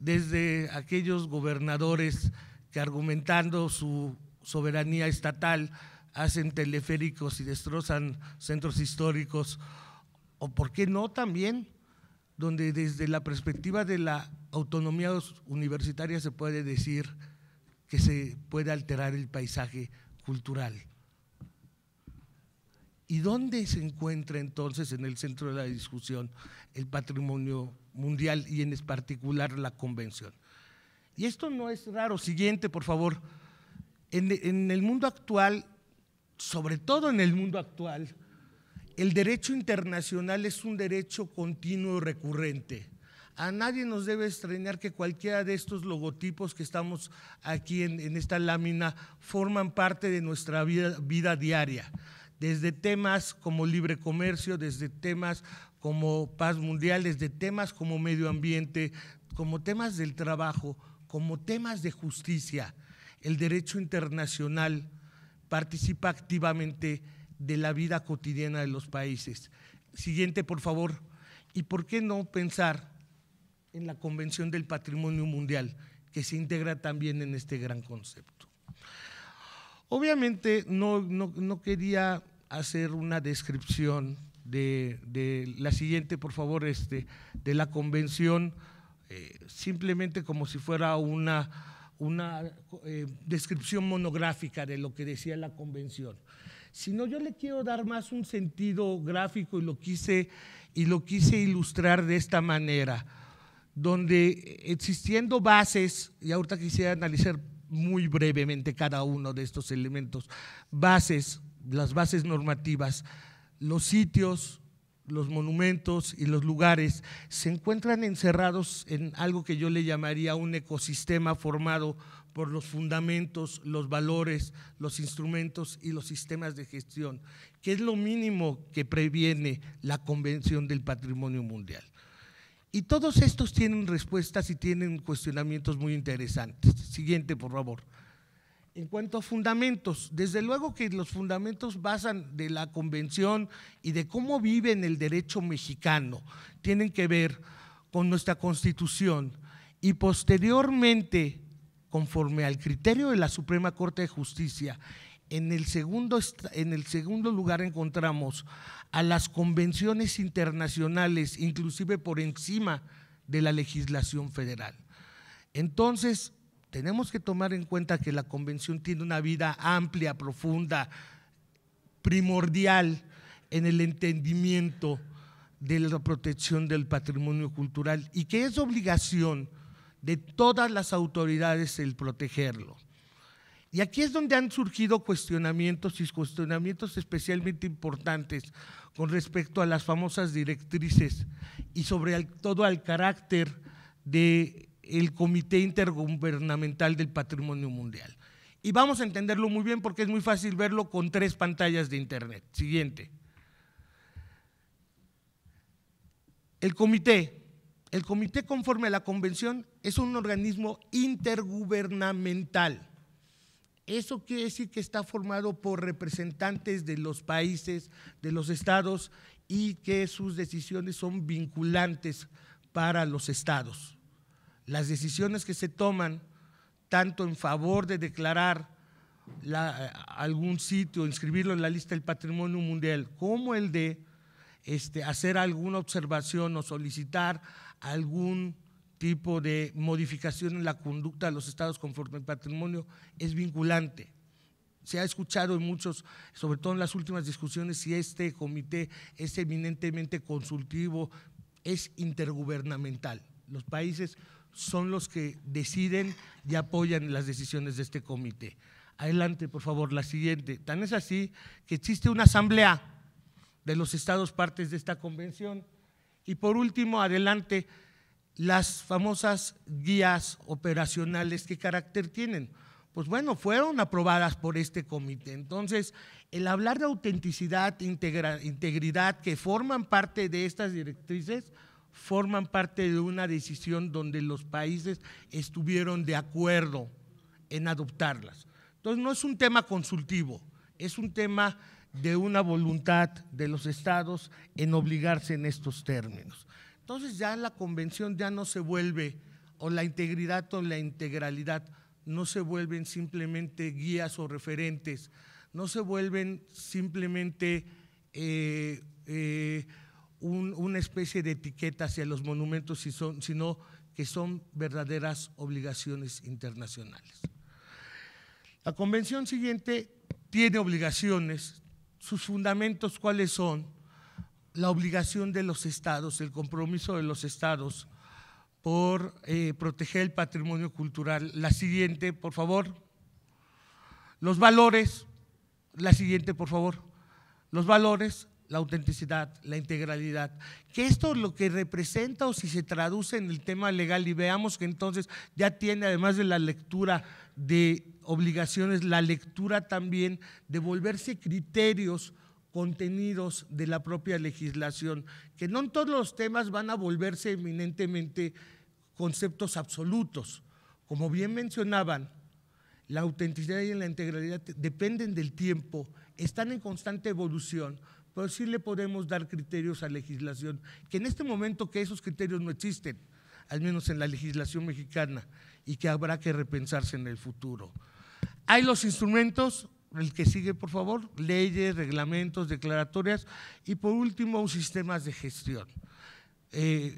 desde aquellos gobernadores que argumentando su soberanía estatal hacen teleféricos y destrozan centros históricos o por qué no también, donde desde la perspectiva de la autonomía universitaria se puede decir que se puede alterar el paisaje cultural. ¿Y dónde se encuentra entonces en el centro de la discusión el patrimonio mundial y en particular la convención? Y esto no es raro. Siguiente, por favor. En, en el mundo actual, sobre todo en el mundo actual, el derecho internacional es un derecho continuo y recurrente. A nadie nos debe extrañar que cualquiera de estos logotipos que estamos aquí en, esta lámina forman parte de nuestra vida, vida diaria desde temas como libre comercio, desde temas como paz mundial, desde temas como medio ambiente, como temas del trabajo, como temas de justicia. El derecho internacional participa activamente de la vida cotidiana de los países. Siguiente, por favor. ¿Y por qué no pensar en la Convención del Patrimonio Mundial, que se integra también en este gran concepto? Obviamente no, quería hacer una descripción de, la siguiente, por favor, este, de la convención, eh, simplemente como si fuera una, una eh, descripción monográfica de lo que decía la convención sino yo le quiero dar más un sentido gráfico y lo quise, y lo quise ilustrar de esta manera, donde existiendo bases, y ahorita quisiera analizar muy brevemente cada uno de estos elementos, bases, las bases normativas, los sitios, los monumentos y los lugares se encuentran encerrados en algo que yo le llamaría un ecosistema formado por los fundamentos, los valores, los instrumentos y los sistemas de gestión, que es lo mínimo que previene la Convención del Patrimonio Mundial. Y todos estos tienen respuestas y tienen cuestionamientos muy interesantes. Siguiente, por favor. En cuanto a fundamentos, desde luego que los fundamentos basan de la convención y de cómo viven el derecho mexicano, tienen que ver con nuestra constitución y posteriormente conforme al criterio de la Suprema Corte de Justicia, en el, segundo, en el segundo lugar encontramos a las convenciones internacionales, inclusive por encima de la legislación federal. Entonces, tenemos que tomar en cuenta que la convención tiene una vida amplia, profunda, primordial en el entendimiento de la protección del patrimonio cultural y que es obligación de todas las autoridades el protegerlo. Y aquí es donde han surgido cuestionamientos y cuestionamientos especialmente importantes con respecto a las famosas directrices y sobre todo al carácter del Comité Intergubernamental del Patrimonio Mundial. Y vamos a entenderlo muy bien porque es muy fácil verlo con tres pantallas de Internet. Siguiente. El comité el comité conforme a la convención es un organismo intergubernamental. Eso quiere decir que está formado por representantes de los países, de los estados y que sus decisiones son vinculantes para los estados. Las decisiones que se toman tanto en favor de declarar eh, algún sitio, inscribirlo en la lista del patrimonio mundial, como el de este, hacer alguna observación o solicitar algún tipo de modificación en la conducta de los estados conforme al patrimonio es vinculante. Se ha escuchado en muchos, sobre todo en las últimas discusiones, si este comité es eminentemente consultivo, es intergubernamental. Los países son los que deciden y apoyan las decisiones de este comité. Adelante, por favor, la siguiente. Tan es así que existe una asamblea de los estados partes de esta convención. Y por último, adelante, las famosas guías operacionales, ¿qué carácter tienen? Pues bueno, fueron aprobadas por este comité. Entonces, el hablar de autenticidad, integridad, que forman parte de estas directrices, forman parte de una decisión donde los países estuvieron de acuerdo en adoptarlas. Entonces, no es un tema consultivo, es un tema de una voluntad de los estados en obligarse en estos términos. Entonces ya la convención ya no se vuelve, o la integridad o la integralidad, no se vuelven simplemente guías o referentes, no se vuelven simplemente eh, eh, una especie de etiqueta hacia los monumentos, sino que son verdaderas obligaciones internacionales. La convención siguiente tiene obligaciones, sus fundamentos cuáles son, la obligación de los estados, el compromiso de los estados por eh, proteger el patrimonio cultural. La siguiente, por favor. Los valores, la siguiente, por favor. Los valores, la autenticidad, la integralidad. Que esto es lo que representa o si se traduce en el tema legal y veamos que entonces ya tiene, además de la lectura de obligaciones la lectura también de volverse criterios contenidos de la propia legislación, que no en todos los temas van a volverse eminentemente conceptos absolutos. Como bien mencionaban, la autenticidad y la integridad dependen del tiempo, están en constante evolución, pero sí le podemos dar criterios a legislación, que en este momento que esos criterios no existen, al menos en la legislación mexicana, y que habrá que repensarse en el futuro. Hay los instrumentos, el que sigue por favor, leyes, reglamentos, declaratorias y por último sistemas de gestión. Eh,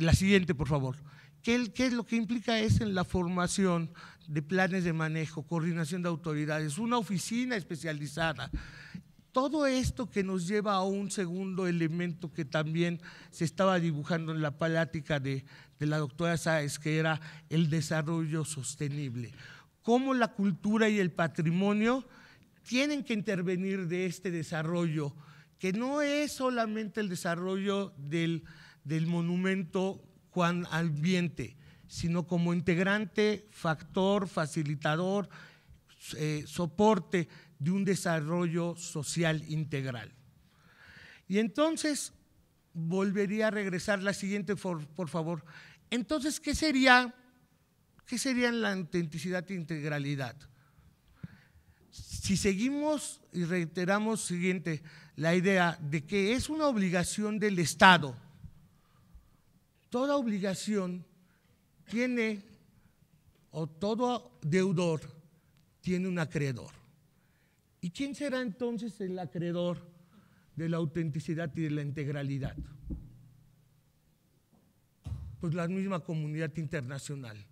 la siguiente, por favor. ¿Qué, es lo que implica es en la formación de planes de manejo, coordinación de autoridades, una oficina especializada? Todo esto que nos lleva a un segundo elemento que también se estaba dibujando en la plática de, de la doctora Sáez, que era el desarrollo sostenible cómo la cultura y el patrimonio tienen que intervenir de este desarrollo, que no es solamente el desarrollo del, monumento Juan Ambiente, sino como integrante, factor, facilitador, eh, soporte de un desarrollo social integral. Y entonces volvería a regresar la siguiente, por favor. Entonces, ¿qué sería ¿Qué serían la autenticidad e integralidad? Si seguimos y reiteramos siguiente, la idea de que es una obligación del Estado, toda obligación tiene, o todo deudor tiene un acreedor. ¿Y quién será entonces el acreedor de la autenticidad y de la integralidad? Pues la misma comunidad internacional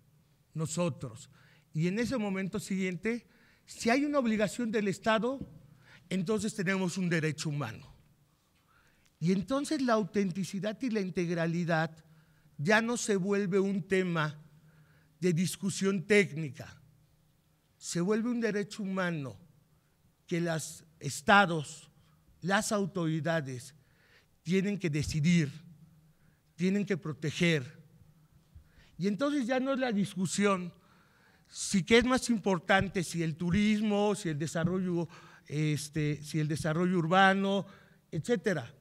nosotros. Y en ese momento siguiente, si hay una obligación del Estado, entonces tenemos un derecho humano. Y entonces la autenticidad y la integralidad ya no se vuelve un tema de discusión técnica, se vuelve un derecho humano que los estados, las autoridades tienen que decidir, tienen que proteger y entonces ya no es la discusión si qué es más importante, si el turismo, si el desarrollo, este, si el desarrollo urbano, etcétera.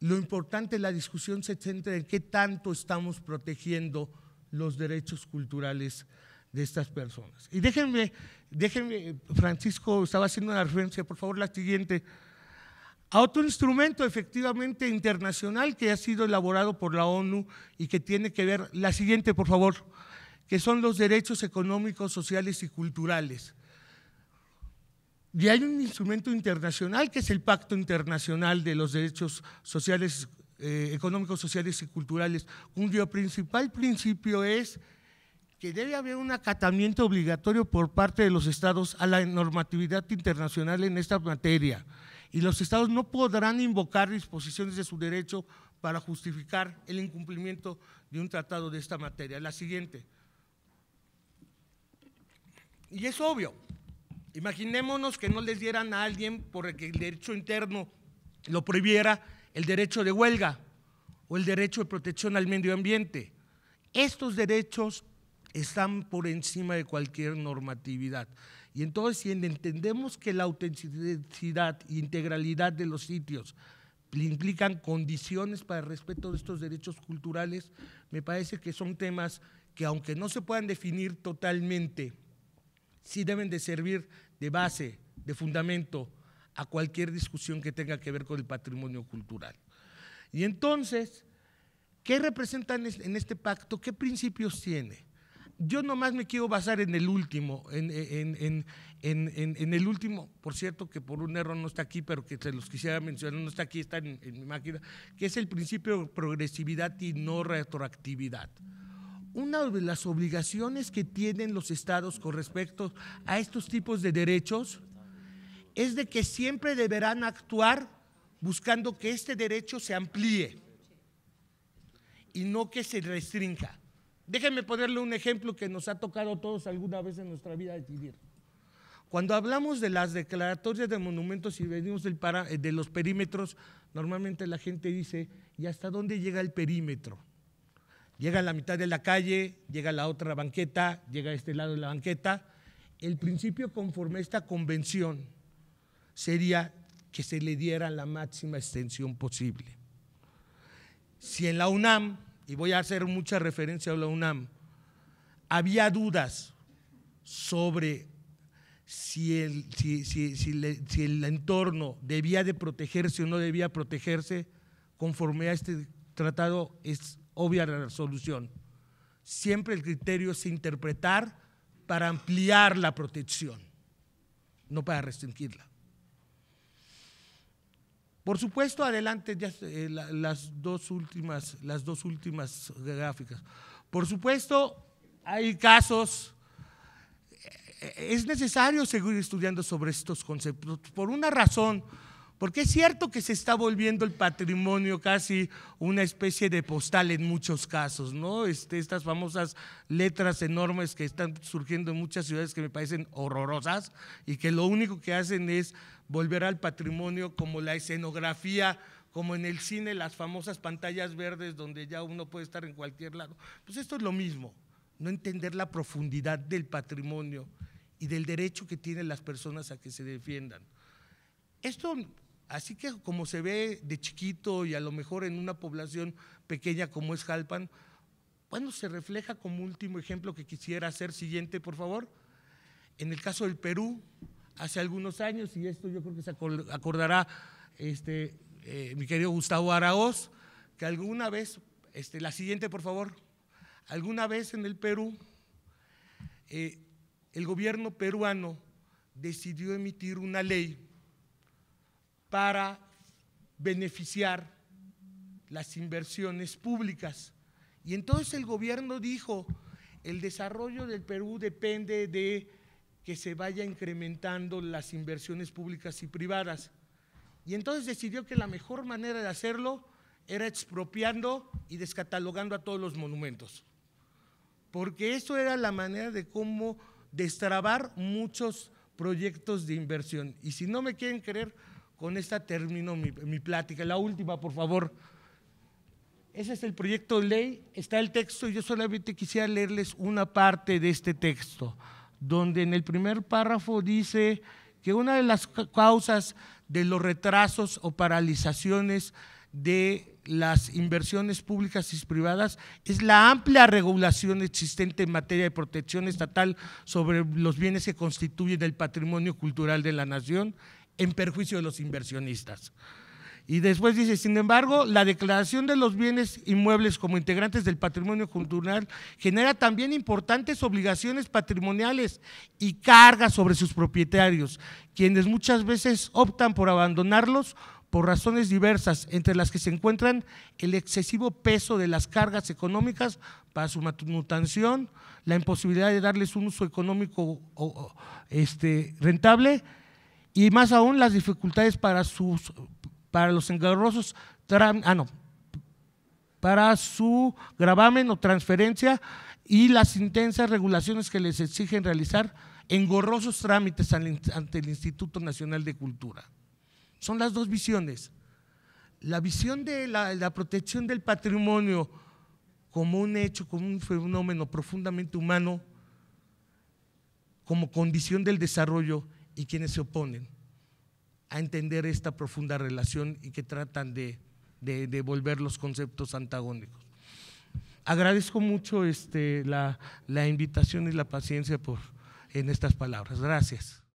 Lo importante, la discusión se centra en qué tanto estamos protegiendo los derechos culturales de estas personas. Y déjenme, déjenme, Francisco estaba haciendo una referencia, por favor, la siguiente a otro instrumento efectivamente internacional que ha sido elaborado por la ONU y que tiene que ver, la siguiente por favor, que son los derechos económicos, sociales y culturales. Y hay un instrumento internacional que es el Pacto Internacional de los Derechos Sociales, eh, Económicos, Sociales y Culturales, cuyo principal principio es que debe haber un acatamiento obligatorio por parte de los estados a la normatividad internacional en esta materia y los estados no podrán invocar disposiciones de su derecho para justificar el incumplimiento de un tratado de esta materia. La siguiente. Y es obvio, imaginémonos que no les dieran a alguien por el que el derecho interno lo prohibiera el derecho de huelga o el derecho de protección al medio ambiente. Estos derechos están por encima de cualquier normatividad. Y entonces, si entendemos que la autenticidad e integralidad de los sitios implican condiciones para el respeto de estos derechos culturales, me parece que son temas que aunque no se puedan definir totalmente, sí deben de servir de base, de fundamento a cualquier discusión que tenga que ver con el patrimonio cultural. Y entonces, ¿qué representan en este pacto? ¿Qué principios tiene? yo nomás me quiero basar en el último, en, el último, por cierto, que por un error no está aquí, pero que se los quisiera mencionar, no está aquí, está en, mi máquina, que es el principio de progresividad y no retroactividad. Una de las obligaciones que tienen los estados con respecto a estos tipos de derechos es de que siempre deberán actuar buscando que este derecho se amplíe y no que se restrinja. Déjenme ponerle un ejemplo que nos ha tocado a todos alguna vez en nuestra vida decidir. Cuando hablamos de las declaratorias de monumentos y venimos del para, eh, de los perímetros, normalmente la gente dice, ¿y hasta dónde llega el perímetro? Llega a la mitad de la calle, llega a la otra banqueta, llega a este lado de la banqueta. El principio conforme a esta convención sería que se le diera la máxima extensión posible. Si en la UNAM y voy a hacer mucha referencia a la UNAM, había dudas sobre si el, si, el entorno debía de protegerse o no debía protegerse, conforme a este tratado es obvia la resolución. Siempre el criterio es interpretar para ampliar la protección, no para restringirla. Por supuesto, adelante ya, eh, las, dos últimas, las dos últimas gráficas. Por supuesto, hay casos, eh, es necesario seguir estudiando sobre estos conceptos, por una razón, porque es cierto que se está volviendo el patrimonio casi una especie de postal en muchos casos, ¿no? Este, estas famosas letras enormes que están surgiendo en muchas ciudades que me parecen horrorosas y que lo único que hacen es volver al patrimonio como la escenografía, como en el cine las famosas pantallas verdes donde ya uno puede estar en cualquier lado. Pues esto es lo mismo, no entender la profundidad del patrimonio y del derecho que tienen las personas a que se defiendan. Esto, así que como se ve de chiquito y a lo mejor en una población pequeña como es Jalpan, bueno, se refleja como último ejemplo que quisiera hacer, siguiente, por favor. En el caso del Perú, hace algunos años, y esto yo creo que se acordará este, eh, mi querido Gustavo Araoz, que alguna vez, este, la siguiente por favor, alguna vez en el Perú, eh, el gobierno peruano decidió emitir una ley para beneficiar las inversiones públicas. Y entonces el gobierno dijo, el desarrollo del Perú depende de que se vaya incrementando las inversiones públicas y privadas. Y entonces decidió que la mejor manera de hacerlo era expropiando y descatalogando a todos los monumentos, porque eso era la manera de cómo destrabar muchos proyectos de inversión. Y si no me quieren creer, con esta termino mi, mi plática. La última, por favor. Ese es el proyecto de ley, está el texto y yo solamente quisiera leerles una parte de este texto donde en el primer párrafo dice que una de las causas de los retrasos o paralizaciones de las inversiones públicas y privadas es la amplia regulación existente en materia de protección estatal sobre los bienes que constituyen el patrimonio cultural de la nación en perjuicio de los inversionistas. Y después dice, sin embargo, la declaración de los bienes inmuebles como integrantes del patrimonio cultural genera también importantes obligaciones patrimoniales y cargas sobre sus propietarios, quienes muchas veces optan por abandonarlos por razones diversas, entre las que se encuentran el excesivo peso de las cargas económicas para su manutención, la imposibilidad de darles un uso económico este, rentable y más aún las dificultades para sus para los engorrosos ah, no, para su gravamen o transferencia y las intensas regulaciones que les exigen realizar engorrosos trámites ante el Instituto Nacional de Cultura. Son las dos visiones. La visión de la, la protección del patrimonio como un hecho, como un fenómeno profundamente humano, como condición del desarrollo y quienes se oponen a entender esta profunda relación y que tratan de, devolver volver los conceptos antagónicos. Agradezco mucho este, la, la invitación y la paciencia por, en estas palabras. Gracias.